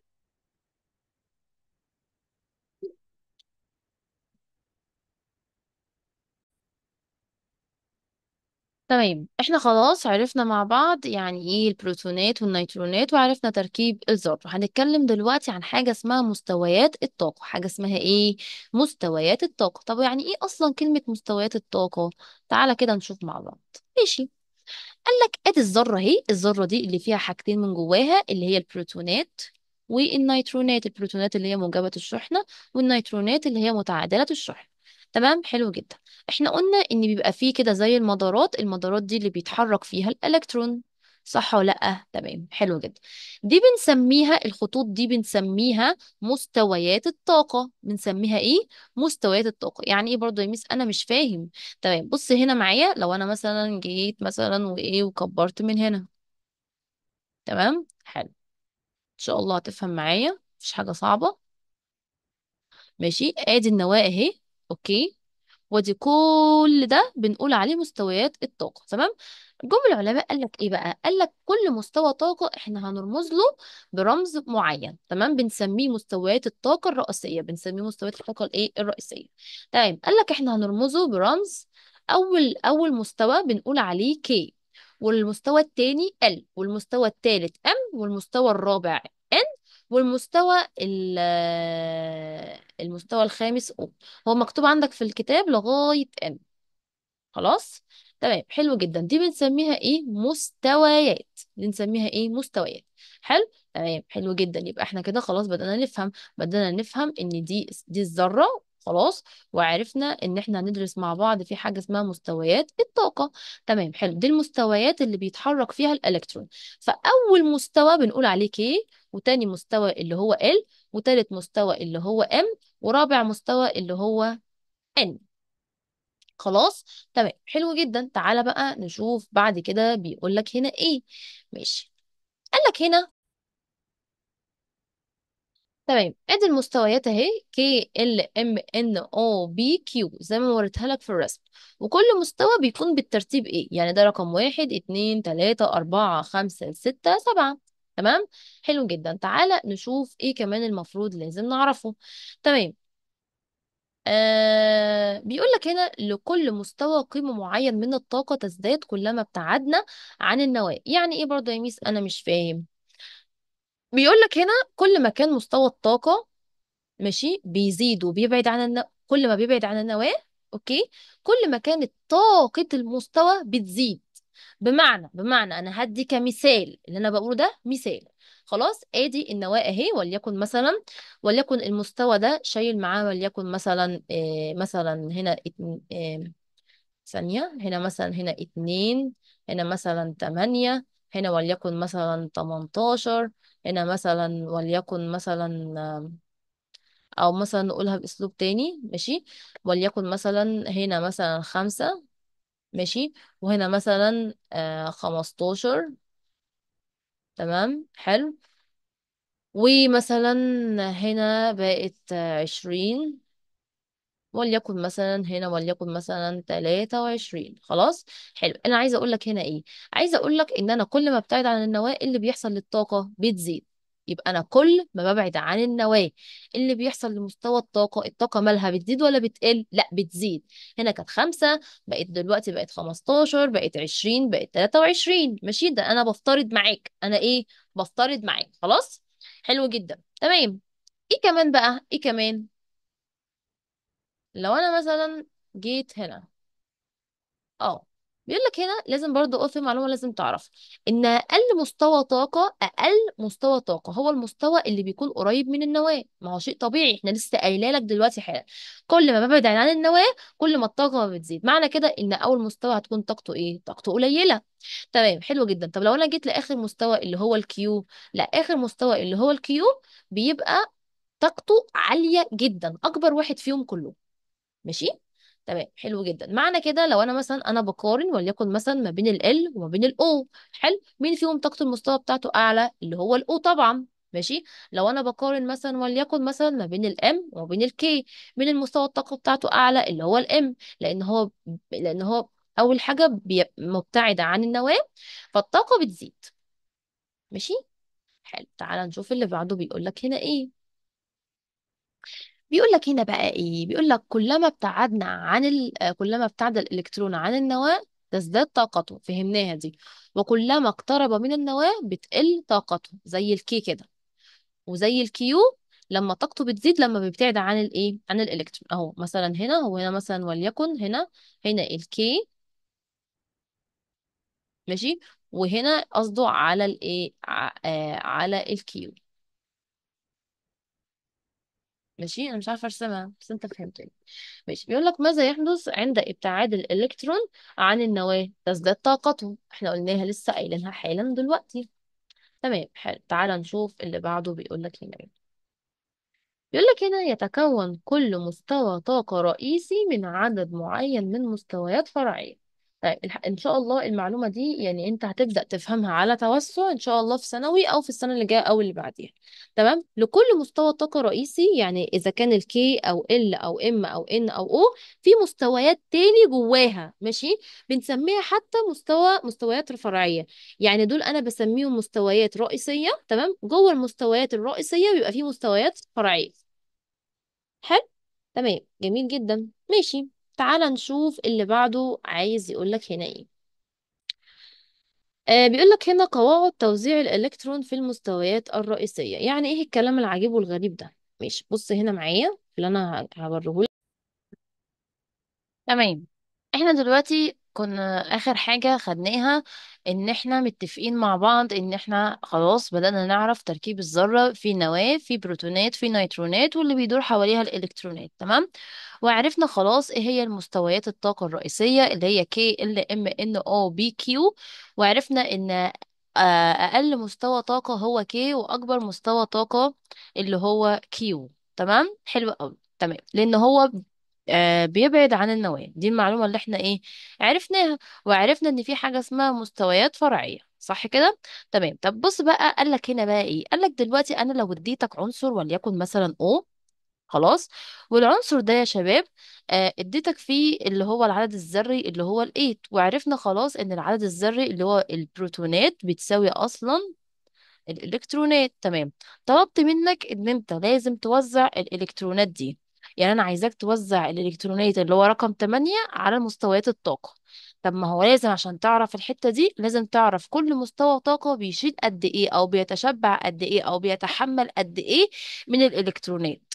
تمام احنا خلاص عرفنا مع بعض يعني ايه البروتونات والنيترونات وعرفنا تركيب الذرة هنتكلم دلوقتي عن حاجة اسمها مستويات الطاقة حاجة اسمها ايه مستويات الطاقة طب يعني ايه اصلا كلمة مستويات الطاقة تعالى كده نشوف مع بعض ماشي قال لك ادي الذره اهي الذره دي اللي فيها حاجتين من جواها اللي هي البروتونات والنيترونات البروتونات اللي هي موجبة الشحنة والنيترونات اللي هي متعادلة الشحنة تمام حلو جدا احنا قلنا ان بيبقى فيه كده زي المدارات المدارات دي اللي بيتحرك فيها الالكترون صح ولا لأ؟ تمام حلو جدا دي بنسميها الخطوط دي بنسميها مستويات الطاقة بنسميها ايه؟ مستويات الطاقة يعني ايه برضو يا ميس انا مش فاهم تمام بص هنا معايا لو انا مثلا جيت مثلا وايه وكبرت من هنا تمام حلو ان شاء الله هتفهم معايا مفيش حاجة صعبة ماشي ادي النواة اهي اوكي وادي كل ده بنقول عليه مستويات الطاقة تمام جم العلماء قال لك ايه بقى قال لك كل مستوى طاقة احنا هنرمز له برمز معين تمام بنسميه مستويات الطاقة الرئيسية بنسميه مستويات الطاقة الايه الرئيسية تمام طيب، قال لك احنا هنرمزه برمز اول اول مستوى بنقول عليه كي والمستوى الثاني ال والمستوى الثالث ام والمستوى الرابع ان والمستوى ال المستوى الخامس أو هو مكتوب عندك في الكتاب لغاية ان خلاص تمام حلو جدا دي بنسميها ايه مستويات بنسميها ايه مستويات حلو تمام حلو جدا يبقى احنا كده خلاص بدأنا نفهم بدأنا نفهم ان دي دي الذرة خلاص وعرفنا ان احنا هندرس مع بعض في حاجه اسمها مستويات الطاقه تمام حلو دي المستويات اللي بيتحرك فيها الالكترون فاول مستوى بنقول عليه إيه؟ كي وتاني مستوى اللي هو ال وتالت مستوى اللي هو ام ورابع مستوى اللي هو ان خلاص تمام حلو جدا تعالى بقى نشوف بعد كده بيقول لك هنا ايه ماشي قال لك هنا تمام ادي المستويات اهي K L M N O بي Q زي ما وريتها لك في الرسم وكل مستوى بيكون بالترتيب ايه يعني ده رقم واحد اتنين تلاتة اربعة خمسة ستة سبعة تمام حلو جدا تعالى نشوف ايه كمان المفروض لازم نعرفه تمام آه بيقول لك هنا لكل مستوى قيمة معين من الطاقة تزداد كلما ابتعدنا عن النواة يعني ايه برضه يا ميس انا مش فاهم بيقول لك هنا كل ما كان مستوى الطاقة ماشي بيزيد وبيبعد عن النا... كل ما بيبعد عن النواة اوكي كل ما كانت طاقة المستوى بتزيد بمعنى بمعنى انا هدي كمثال اللي انا بقوله ده مثال خلاص ادي النواة اهي وليكن مثلا وليكن المستوى ده شايل معاه وليكن مثلا آه مثلا هنا اتن... آه ثانية هنا مثلا هنا اتنين هنا مثلا تمانية هنا وليكن مثلا 18 هنا مثلا وليكن مثلا آه، أو مثلا نقولها بأسلوب تاني ماشي وليكن مثلا هنا مثلا خمسة ماشي وهنا مثلا آه، خمستاشر تمام حلو ومثلا هنا بقت عشرين وليكن مثلا هنا وليكن مثلا 23 خلاص حلو انا عايزه اقول لك هنا ايه عايزه اقول لك ان انا كل ما ابتعد عن النواه اللي بيحصل للطاقه بتزيد يبقى انا كل ما ببعد عن النواه اللي بيحصل لمستوى الطاقه الطاقه مالها بتزيد ولا بتقل لا بتزيد هنا كانت خمسة بقت دلوقتي بقت 15 بقت 20 بقت 23 ماشي ده انا بفترض معاك انا ايه بفترض معاك خلاص حلو جدا تمام ايه كمان بقى ايه كمان لو انا مثلا جيت هنا اه بيقول لك هنا لازم برضو اقول في معلومه لازم تعرفها ان اقل مستوى طاقه اقل مستوى طاقه هو المستوى اللي بيكون قريب من النواه ما هو شيء طبيعي احنا لسه قايله لك دلوقتي حالا كل ما ببعد عن النواه كل ما الطاقه بتزيد معنى كده ان اول مستوى هتكون طاقته ايه طاقته قليله تمام حلو جدا طب لو انا جيت لاخر مستوى اللي هو الكيو لا اخر مستوى اللي هو الكيو بيبقى طاقته عاليه جدا اكبر واحد فيهم كله ماشي تمام حلو جدا معنى كده لو انا مثلا انا بقارن وليكن مثلا ما بين ال وما بين الاو حلو مين فيهم طاقه المستوى بتاعته اعلى اللي هو الاو طبعا ماشي لو انا بقارن مثلا وليكن مثلا ما بين الام وما بين الكي مين المستوى الطاقه بتاعته اعلى اللي هو الام لان هو لان هو اول حاجه بي... عن النواه فالطاقه بتزيد ماشي حلو تعالى نشوف اللي بعده بيقول لك هنا ايه بيقول لك هنا بقى ايه بيقول لك كلما ابتعدنا عن ال... كلما ابتعد الالكترون عن النواه تزداد طاقته فهمناها دي وكلما اقترب من النواه بتقل طاقته زي الكي كده وزي الكيو لما طاقته بتزيد لما بيبتعد عن الايه عن الالكترون اهو مثلا هنا هو هنا مثلا وليكن هنا هنا الكي ماشي وهنا قصده على الايه آه، على الكيو ماشي انا مش عارفه ارسمها بس انت فهمتني ماشي بيقول لك ماذا يحدث عند ابتعاد الالكترون عن النواه تزداد طاقته احنا قلناها لسه قايلينها حالا دلوقتي تمام حلو تعالى نشوف اللي بعده بيقول لك هنا بيقول لك هنا يتكون كل مستوى طاقة رئيسي من عدد معين من مستويات فرعية طيب ان شاء الله المعلومه دي يعني انت هتبدا تفهمها على توسع ان شاء الله في ثانوي او في السنه اللي جايه او اللي بعديها تمام لكل مستوى طاقه رئيسي يعني اذا كان الكي او ال او ام او ان او او في مستويات تاني جواها ماشي بنسميها حتى مستوى مستويات فرعيه يعني دول انا بسميهم مستويات رئيسيه تمام جوه المستويات الرئيسيه بيبقى في مستويات فرعيه حلو تمام جميل جدا ماشي تعال نشوف اللي بعده عايز يقولك هنا ايه آه بيقولك هنا قواعد توزيع الإلكترون في المستويات الرئيسية يعني ايه الكلام العجيب والغريب ده ماشي بص هنا معايا اللي انا هوريهولك تمام احنا دلوقتي كنا اخر حاجة خدناها ان احنا متفقين مع بعض ان احنا خلاص بدأنا نعرف تركيب الذرة في نواة في بروتونات في نيترونات واللي بيدور حواليها الالكترونات تمام وعرفنا خلاص ايه هي المستويات الطاقة الرئيسية اللي هي K L M N O B Q وعرفنا ان آه، اقل مستوى طاقة هو K واكبر مستوى طاقة اللي هو Q تمام حلو قوي تمام لان هو آه، بيبعد عن النواة دي المعلومة اللي احنا ايه عرفناها وعرفنا ان في حاجة اسمها مستويات فرعية صح كده تمام طب بص بقى قال لك هنا بقى ايه قال لك دلوقتي انا لو اديتك عنصر وليكن مثلا او خلاص والعنصر ده يا شباب آه، اديتك فيه اللي هو العدد الذري اللي هو الايت وعرفنا خلاص ان العدد الذري اللي هو البروتونات بتساوي اصلا الالكترونات تمام طلبت منك ان انت لازم توزع الالكترونات دي يعني انا عايزاك توزع الالكترونات اللي هو رقم 8 على مستويات الطاقه طب ما هو لازم عشان تعرف الحته دي لازم تعرف كل مستوى طاقه بيشيل قد ايه او بيتشبع قد ايه او بيتحمل قد ايه من الالكترونات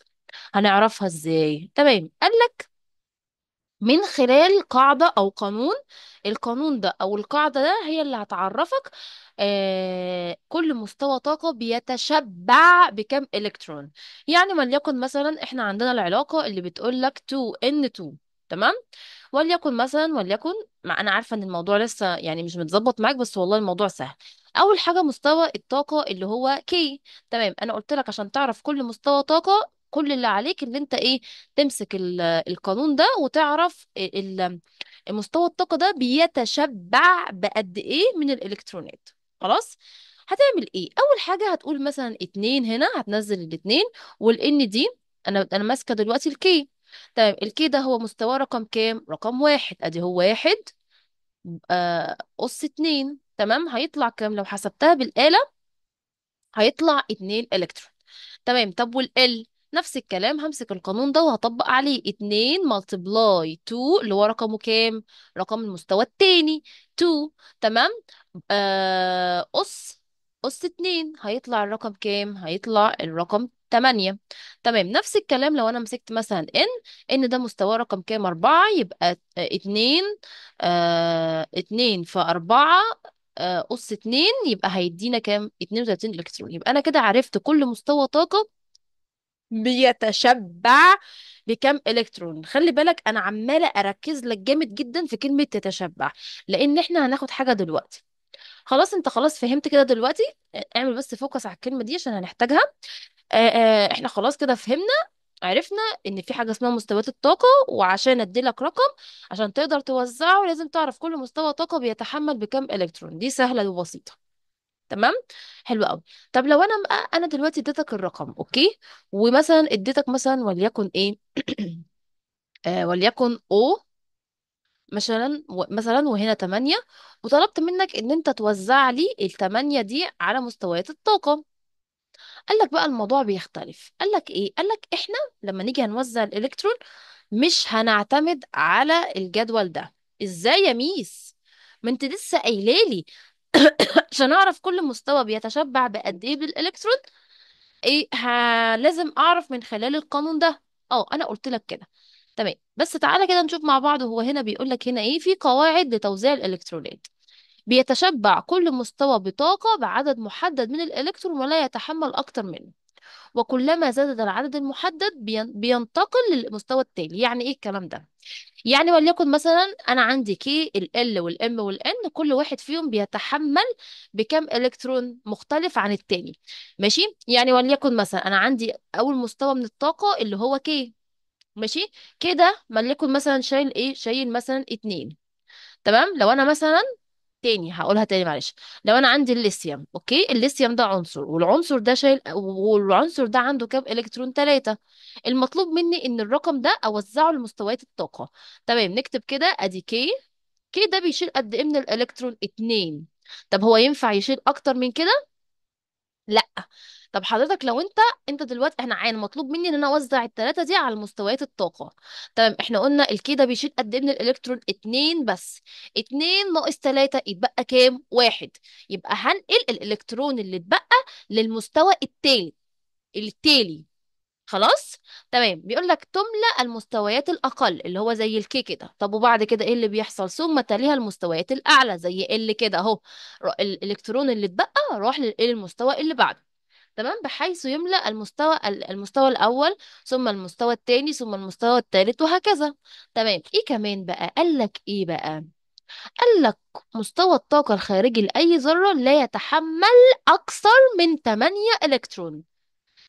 هنعرفها ازاي تمام قال لك من خلال قاعده او قانون القانون ده او القاعده ده هي اللي هتعرفك آه، كل مستوى طاقة بيتشبع بكم إلكترون يعني وليكن مثلا احنا عندنا العلاقة اللي بتقول لك 2N2 تمام وليكن مثلا وليكن ما انا عارفه ان الموضوع لسه يعني مش متظبط معاك بس والله الموضوع سهل اول حاجه مستوى الطاقه اللي هو كي تمام انا قلت لك عشان تعرف كل مستوى طاقه كل اللي عليك اللي انت ايه تمسك القانون ده وتعرف ال- مستوى الطاقه ده بيتشبع بقد ايه من الالكترونات خلاص هتعمل ايه اول حاجه هتقول مثلا اتنين هنا هتنزل الاتنين والان دي انا انا ماسكه دلوقتي الكي تمام طيب، الكي ده هو مستواه رقم كام رقم واحد ادي هو واحد أس آه، اتنين تمام هيطلع كام لو حسبتها بالآلة هيطلع اتنين إلكترون تمام طب والال نفس الكلام همسك القانون ده وهطبق عليه اتنين ملتبلاي 2 اللي هو رقمه كام رقم المستوى التاني 2 تمام آه قص قص اتنين هيطلع الرقم كام هيطلع الرقم تمانية تمام نفس الكلام لو انا مسكت مثلا ان ان ده مستواه رقم كام اربعة يبقى اتنين آه اتنين في اربعة آه قص اتنين يبقى هيدينا كام اتنين وتلاتين الكترون يبقى انا كده عرفت كل مستوى طاقة بيتشبع بكم الكترون خلي بالك انا عماله اركز لك جامد جدا في كلمه تتشبع لان احنا هناخد حاجه دلوقتي خلاص انت خلاص فهمت كده دلوقتي آه، اعمل بس فوكس على الكلمه دي عشان هنحتاجها آه، آه، احنا خلاص كده فهمنا عرفنا ان في حاجه اسمها مستويات الطاقه وعشان اديلك رقم عشان تقدر توزعه لازم تعرف كل مستوى طاقه بيتحمل بكام الكترون دي سهله وبسيطه تمام حلو قوي طب لو انا بقى انا دلوقتي اديتك الرقم اوكي ومثلا اديتك مثلا وليكن ايه [clears throat] آه وليكن او مثلا مثلا وهنا 8 وطلبت منك ان انت توزع لي 8 دي على مستويات الطاقة قال لك بقى الموضوع بيختلف قال لك ايه قال لك احنا لما نيجي هنوزع الالكترون مش هنعتمد على الجدول ده ازاي يا ميس ما انت لسه قايله لي [coughs] عشان اعرف كل مستوى بيتشبع بقد ايه بالالكترون ايه ها لازم اعرف من خلال القانون ده اه انا قلت لك كده تمام بس تعالى كده نشوف مع بعض هو هنا بيقول لك هنا ايه في قواعد لتوزيع الالكترونات بيتشبع كل مستوى بطاقة بعدد محدد من الإلكترون ولا يتحمل أكتر منه وكلما زاد العدد المحدد بينتقل للمستوى التالي يعني ايه الكلام ده يعني وليكن مثلا انا عندي كي ال والام والان كل واحد فيهم بيتحمل بكم الكترون مختلف عن التاني ماشي يعني وليكن مثلا انا عندي اول مستوى من الطاقة اللي هو كي ماشي كده مليكم مثلا شايل ايه شايل مثلا اتنين تمام لو انا مثلا تاني هقولها تاني معلش لو انا عندي الليثيوم اوكي الليثيوم ده عنصر والعنصر ده شايل والعنصر ده عنده كام الكترون تلاتة المطلوب مني ان الرقم ده اوزعه لمستويات الطاقة تمام نكتب كده ادي كي كي ده بيشيل قد ايه من الالكترون اتنين طب هو ينفع يشيل اكتر من كده لا طب حضرتك لو انت انت دلوقتي احنا عين مطلوب مني ان انا اوزع التلاته دي على مستويات الطاقه تمام احنا قلنا الكي ده بيشيل قد ايه من الالكترون اتنين بس اتنين ناقص تلاته يتبقى كام واحد يبقى هنقل الالكترون اللي اتبقى للمستوى التالي التالي خلاص تمام بيقول لك تملأ المستويات الأقل اللي هو زي الكي كده طب وبعد كده ايه اللي بيحصل ثم تليها المستويات الأعلى زي ال كده اهو الإلكترون اللي اتبقى راح للمستوى اللي بعده تمام بحيث يملأ المستوى المستوى الأول ثم المستوى الثاني ثم المستوى الثالث وهكذا تمام إيه كمان بقى قال لك إيه بقى قال لك مستوى الطاقة الخارجي لأي ذرة لا يتحمل أكثر من 8 إلكترون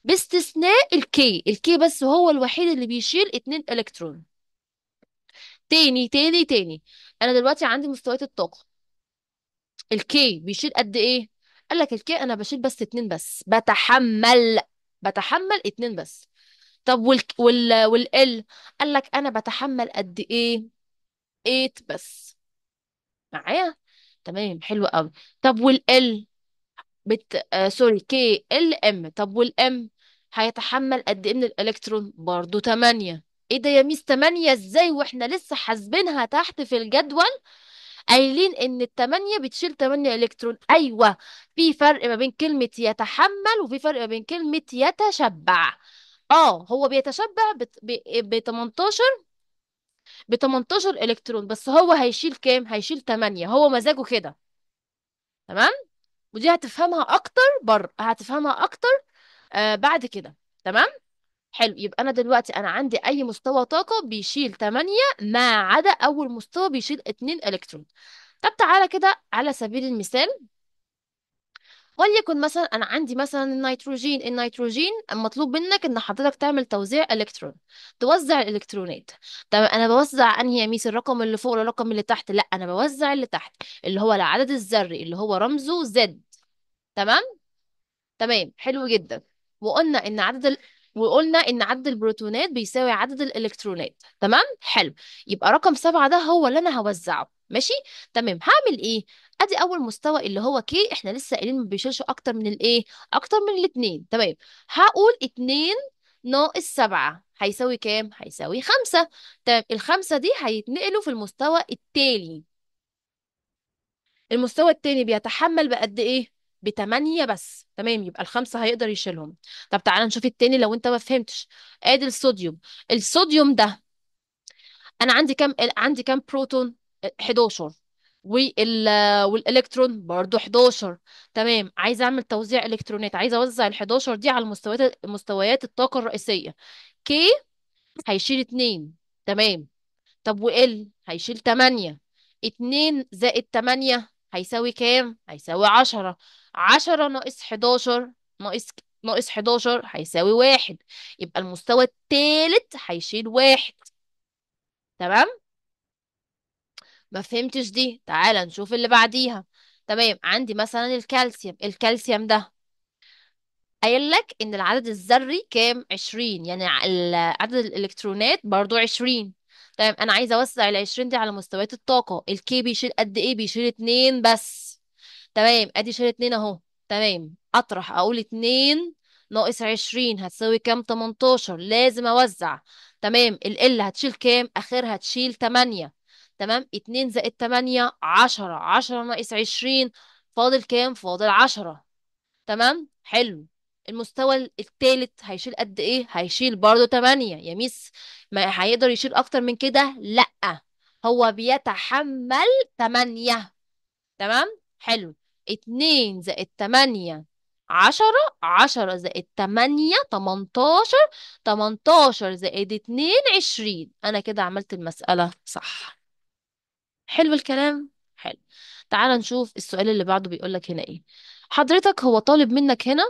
باستثناء الكي الكي بس هو الوحيد اللي بيشيل 2 إلكترون تاني تاني تاني أنا دلوقتي عندي مستويات الطاقة الكي بيشيل قد إيه قال لك الكي انا بشيل بس اتنين بس بتحمل بتحمل اتنين بس طب وال وال والال قال لك انا بتحمل قد ايه ايت بس معايا تمام حلو قوي طب والال بت آه سوري كي ال ام طب والام هيتحمل قد ايه من الالكترون برضو 8 ايه ده يا ميس 8 ازاي واحنا لسه حاسبينها تحت في الجدول قايلين ان التمانية بتشيل تمانية الكترون ايوه في فرق ما بين كلمة يتحمل وفي فرق ما بين كلمة يتشبع اه هو بيتشبع ب 18 ب 18 الكترون بس هو هيشيل كام هيشيل 8 هو مزاجه كده تمام ودي هتفهمها اكتر بره هتفهمها اكتر آه بعد كده تمام حلو يبقى انا دلوقتي انا عندي اي مستوى طاقه بيشيل 8 ما عدا اول مستوى بيشيل 2 الكترون طب تعالى كده على سبيل المثال وليكن مثلا انا عندي مثلا النيتروجين النيتروجين مطلوب منك ان حضرتك تعمل توزيع الكترون توزع الالكترونات طب انا بوزع انهي يا ميس الرقم اللي فوق ولا الرقم اللي تحت لا انا بوزع اللي تحت اللي هو العدد الذري اللي هو رمزه زد تمام تمام حلو جدا وقلنا ان عدد وقلنا ان عدد البروتونات بيساوي عدد الالكترونات تمام حلو يبقى رقم سبعة ده هو اللي انا هوزعه ماشي تمام هعمل ايه ادي اول مستوى اللي هو كي احنا لسه قايلين ما بيشيلش اكتر من الايه اكتر من الاتنين تمام هقول اتنين ناقص سبعة هيساوي كام هيساوي خمسة تمام الخمسة دي هيتنقلوا في المستوى التالي المستوى التاني بيتحمل بقد ايه بتمانية بس تمام يبقى الخمسة هيقدر يشيلهم طب تعالى نشوف التاني لو انت ما فهمتش ادي الصوديوم الصوديوم ده انا عندي كام عندي كام بروتون 11 وال والالكترون برضو 11 تمام عايزه اعمل توزيع الكترونات عايزه اوزع ال 11 دي على المستويات مستويات الطاقه الرئيسيه كي هيشيل 2 تمام طب وال هيشيل 8 2 زائد 8 هيساوي كام هيساوي 10 عشرة ناقص حداشر ناقص ناقص حداشر هيساوي واحد يبقى المستوى التالت هيشيل واحد تمام ما فهمتش دي تعالى نشوف اللي بعديها تمام عندي مثلا الكالسيوم الكالسيوم ده قايل لك ان العدد الذري كام عشرين يعني عدد الالكترونات برضو عشرين تمام انا عايزه اوسع ال 20 دي على مستويات الطاقه الكي بيشيل قد ايه بيشيل 2 بس تمام ادي شال اتنين اهو تمام اطرح اقول اتنين ناقص عشرين هتساوي كام تمنتاشر لازم اوزع تمام ال ال هتشيل كام اخرها تشيل تمانية تمام اتنين زائد تمانية عشرة عشرة ناقص عشرين فاضل كام فاضل عشرة تمام حلو المستوى التالت هيشيل قد ايه هيشيل برضو تمانية يا ميس ما هيقدر يشيل اكتر من كده لا هو بيتحمل تمانية تمام حلو اتنين زائد تمانية عشرة عشرة زائد تمانية تمنتاشر تمنتاشر زائد اتنين عشرين أنا كده عملت المسألة صح حلو الكلام حلو تعال نشوف السؤال اللي بعده بيقول لك هنا ايه حضرتك هو طالب منك هنا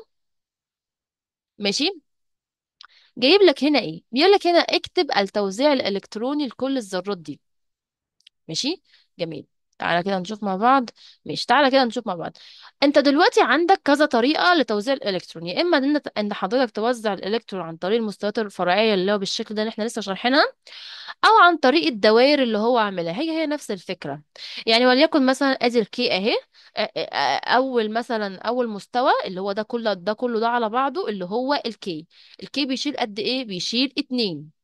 ماشي جايب لك هنا ايه بيقول لك هنا اكتب التوزيع الالكتروني لكل الذرات دي ماشي جميل تعالى كده نشوف مع بعض ماشي تعالى كده نشوف مع بعض انت دلوقتي عندك كذا طريقه لتوزيع الالكترون يا اما ان انت ان حضرتك توزع الالكترون عن طريق المستويات الفرعيه اللي هو بالشكل ده اللي احنا لسه شارحينها او عن طريق الدوائر اللي هو عاملها هي هي نفس الفكره يعني وليكن مثلا ادي الكي اهي اول مثلا اول مستوى اللي هو ده كله ده كله ده على بعضه اللي هو الكي الكي بيشيل قد ايه بيشيل اتنين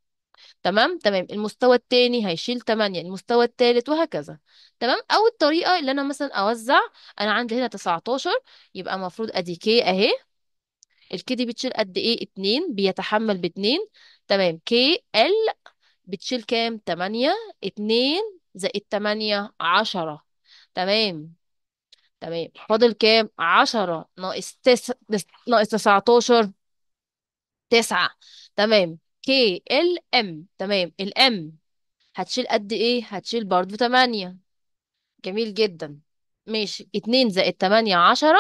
تمام تمام المستوى التاني هيشيل 8 المستوى التالت وهكذا تمام او الطريقه اللي انا مثلا اوزع انا عندي هنا 19 يبقى المفروض ادي كي اهي الكي دي بتشيل قد ايه 2 بيتحمل ب 2 تمام كي ال بتشيل كام 8 2 زائد 8 10 تمام تمام فاضل كام 10 ناقص 9 ناقص 19 9 تمام كي ال ام تمام الام هتشيل قد ايه هتشيل برضو تمانية جميل جدا ماشي اتنين زائد تمانية عشرة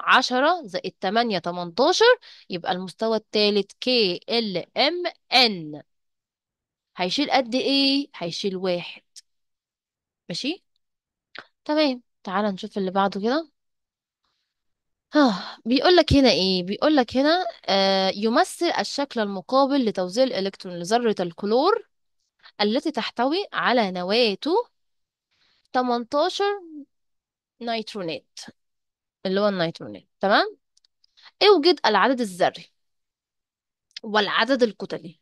عشرة زائد تمانية تمنتاشر يبقى المستوى التالت كي ال ام ان هيشيل قد ايه هيشيل واحد ماشي تمام تعالى نشوف اللي بعده كده آه بيقول لك هنا ايه بيقول لك هنا آه يمثل الشكل المقابل لتوزيع الالكترون لذرة الكلور التي تحتوي على نواته 18 نيترونات اللي هو النيترونات تمام اوجد العدد الذري والعدد الكتلي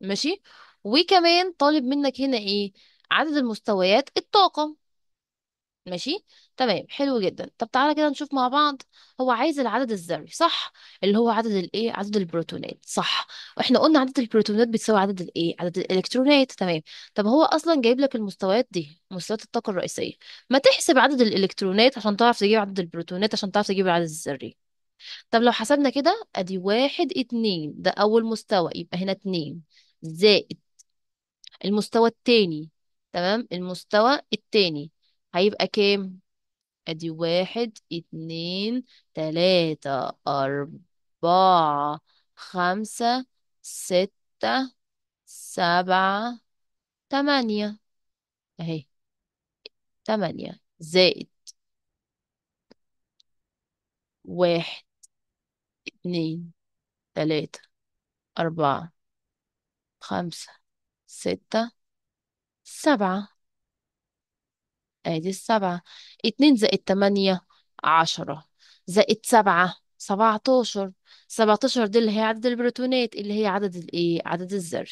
ماشي وكمان طالب منك هنا ايه عدد المستويات الطاقة ماشي تمام حلو جدا طب تعالى كده نشوف مع بعض هو عايز العدد الذري صح اللي هو عدد الايه عدد البروتونات صح واحنا قلنا عدد البروتونات بتساوي عدد الايه عدد الالكترونات تمام طب هو اصلا جايب لك المستويات دي مستويات الطاقه الرئيسيه ما تحسب عدد الالكترونات عشان تعرف تجيب عدد البروتونات عشان تعرف تجيب العدد الذري طب لو حسبنا كده ادي واحد اتنين ده اول مستوى يبقى هنا اتنين زائد المستوى التاني تمام المستوى التاني هيبقى كام ادي واحد اتنين تلاتة اربعة خمسة ستة سبعة تمانية اهي تمانية زائد واحد اتنين تلاتة أربعة خمسة ستة سبعة ادي آه، السبعة اتنين زائد تمانية عشرة زائد سبعة سبعتاشر سبعتاشر دي اللي هي عدد البروتونات اللي هي عدد الايه عدد الذري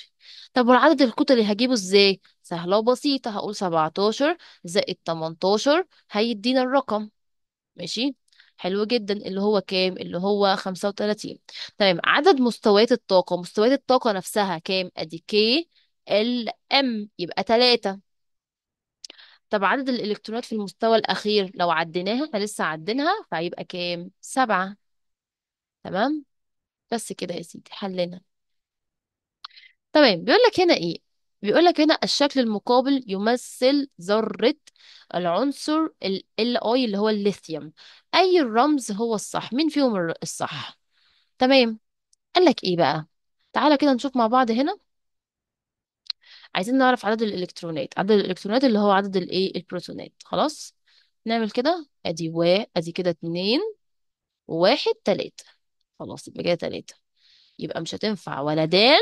طب والعدد الكتلي هجيبه ازاي سهلة وبسيطة هقول سبعتاشر زائد تمنتاشر هيدينا الرقم ماشي حلو جدا اللي هو كام اللي هو خمسة وتلاتين تمام عدد مستويات الطاقة مستويات الطاقة نفسها كام ادي كي ال ام يبقى تلاتة طب عدد الإلكترونات في المستوى الأخير لو عديناها احنا لسه عدينها فهيبقى كام؟ سبعة تمام؟ بس كده يا سيدي حلنا تمام بيقول لك هنا ايه بيقول لك هنا الشكل المقابل يمثل ذرة العنصر ال Li اللي هو الليثيوم أي الرمز هو الصح مين فيهم الر- الصح تمام قال لك ايه بقى تعالى كده نشوف مع بعض هنا عايزين نعرف عدد الالكترونات عدد الالكترونات اللي هو عدد الايه البروتونات خلاص نعمل كده ادي و ادي كده اتنين واحد تلاتة خلاص يبقى كده تلاتة يبقى مش هتنفع ولا دال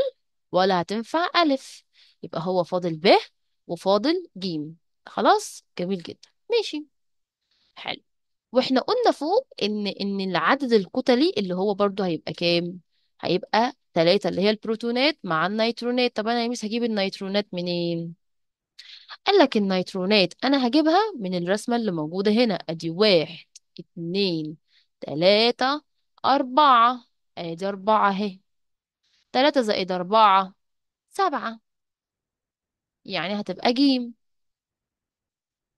ولا هتنفع ألف يبقى هو فاضل ب وفاضل ج خلاص جميل جدا ماشي حلو واحنا قلنا فوق ان ان العدد الكتلي اللي هو برضو هيبقى كام هيبقى تلاتة اللي هي البروتونات مع النيترونات طب أنا يا هجيب النيترونات منين؟ قال لك النيترونات أنا هجيبها من الرسمة اللي موجودة هنا أدي واحد اتنين تلاتة أربعة أدي أربعة أهي تلاتة زائد أربعة سبعة يعني هتبقى جيم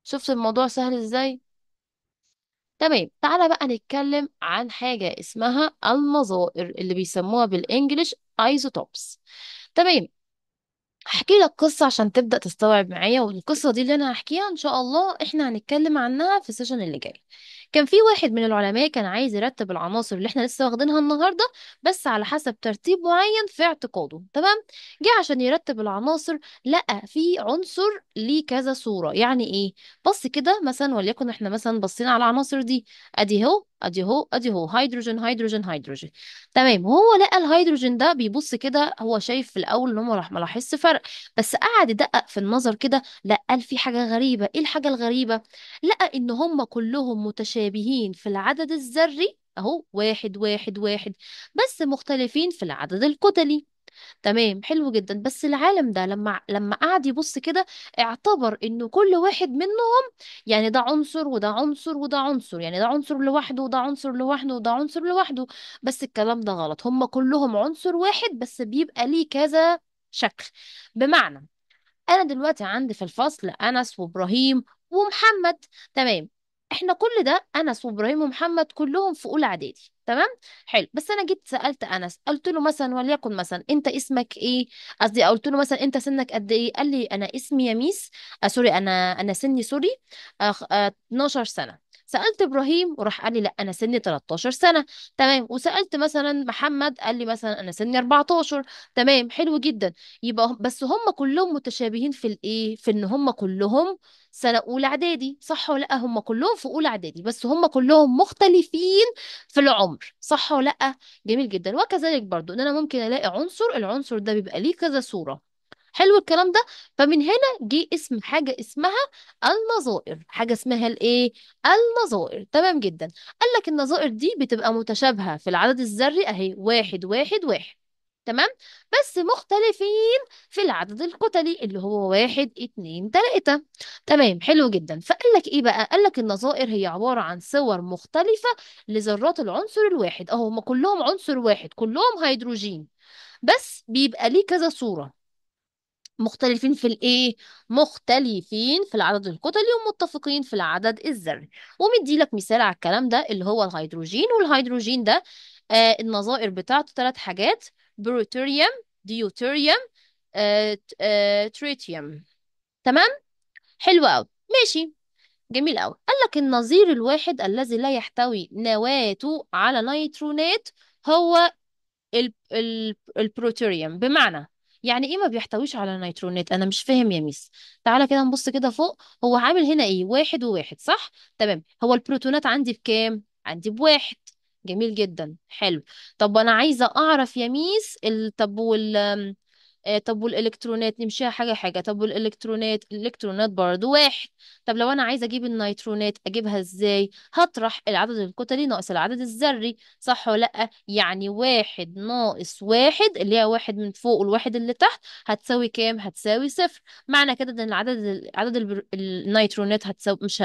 شفت الموضوع سهل ازاي تمام تعالى بقى نتكلم عن حاجة اسمها المظائر اللي بيسموها بالانجلش ايزوتوبس تمام احكي لك قصة عشان تبدأ تستوعب معايا والقصة دي اللي انا هحكيها ان شاء الله احنا هنتكلم عنها في السيشن اللي جاي كان في واحد من العلماء كان عايز يرتب العناصر اللي احنا لسه واخدينها النهارده بس على حسب ترتيب معين في اعتقاده تمام جه عشان يرتب العناصر لقى في عنصر ليه كذا صورة يعني ايه بص كده مثلا وليكن احنا مثلا بصينا على العناصر دي ادي اهو ادي هو ادي هو هيدروجين هيدروجين هيدروجين تمام وهو لقى الهيدروجين ده بيبص كده هو شايف في الاول ان هو راح ما لاحظش فرق بس قعد يدقق في النظر كده لا قال في حاجه غريبه ايه الحاجه الغريبه لقى ان هم كلهم متشابهين في العدد الذري اهو واحد واحد واحد بس مختلفين في العدد الكتلي تمام حلو جدا بس العالم ده لما لما قعد يبص كده اعتبر انه كل واحد منهم يعني ده عنصر وده عنصر وده عنصر يعني ده عنصر لوحده وده عنصر لوحده وده عنصر لوحده بس الكلام ده غلط هم كلهم عنصر واحد بس بيبقى ليه كذا شكل بمعنى انا دلوقتي عندي في الفصل انس وابراهيم ومحمد تمام احنا كل ده انس وابراهيم ومحمد كلهم في اولى اعدادي تمام حلو بس انا جيت سالت انس قلت له مثلا وليكن مثلا انت اسمك ايه قصدي قلت له مثلا انت سنك قد ايه قال لي انا اسمي يميس آه سوري انا انا سني سوري آه آه 12 سنه سألت إبراهيم وراح قال لي لا أنا سني 13 سنة تمام وسألت مثلا محمد قال لي مثلا أنا سني 14 تمام حلو جدا يبقى بس هم كلهم متشابهين في الإيه في إن هم كلهم سنة أولى إعدادي صح ولا لأ هم كلهم في أولى إعدادي بس هم كلهم مختلفين في العمر صح ولا لأ جميل جدا وكذلك برضو إن أنا ممكن ألاقي عنصر العنصر ده بيبقى ليه كذا صورة حلو الكلام ده فمن هنا جه اسم حاجة اسمها النظائر حاجة اسمها الايه النظائر تمام جدا قال لك النظائر دي بتبقى متشابهة في العدد الذري اهي واحد واحد واحد تمام بس مختلفين في العدد الكتلي اللي هو واحد اتنين تلاتة تمام حلو جدا فقال لك ايه بقى قال لك النظائر هي عبارة عن صور مختلفة لذرات العنصر الواحد اهو هما كلهم عنصر واحد كلهم هيدروجين بس بيبقى ليه كذا صورة مختلفين في الايه مختلفين في العدد الكتلي ومتفقين في العدد الذري ومدي لك مثال على الكلام ده اللي هو الهيدروجين والهيدروجين ده آه النظائر بتاعته ثلاث حاجات بروتوريوم ديوتوريوم آه آه تريتيوم تمام حلو قوي ماشي جميل قوي قال لك النظير الواحد الذي لا يحتوي نواته على نيترونات هو البروتوريوم بمعنى يعني ايه ما بيحتويش على نيترونات انا مش فاهم يا ميس تعالى كده نبص كده فوق هو عامل هنا ايه واحد وواحد صح تمام هو البروتونات عندي بكام عندي بواحد جميل جدا حلو طب انا عايزه اعرف يا ميس طب وال آه طب والالكترونات نمشيها حاجه حاجه طب والالكترونات الالكترونات برضو واحد طب لو انا عايزه اجيب النيترونات اجيبها ازاي هطرح العدد الكتلي ناقص العدد الذري صح ولا لا يعني واحد ناقص واحد اللي هي واحد من فوق والواحد اللي تحت هتساوي كام هتساوي صفر معنى كده ان العدد عدد النيترونات هتساوي مش ه...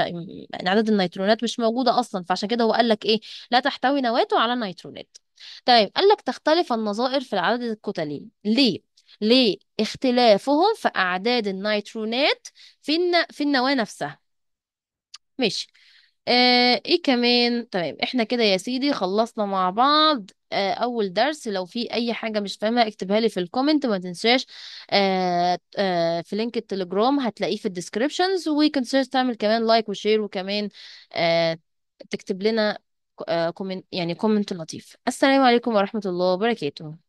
يعني عدد النيترونات مش موجوده اصلا فعشان كده هو قال لك ايه لا تحتوي نواته على نيترونات طيب قال لك تختلف النظائر في العدد الكتلي ليه لاختلافهم في أعداد النيترونات في الن... في النواة نفسها ماشي آه ايه كمان تمام احنا كده يا سيدي خلصنا مع بعض آه اول درس لو في اي حاجه مش فاهمها اكتبها لي في الكومنت وما تنساش آه آه في لينك التليجرام هتلاقيه في الديسكريبشنز وكنساش تعمل كمان لايك وشير وكمان آه تكتب لنا آه كومنت يعني كومنت لطيف السلام عليكم ورحمه الله وبركاته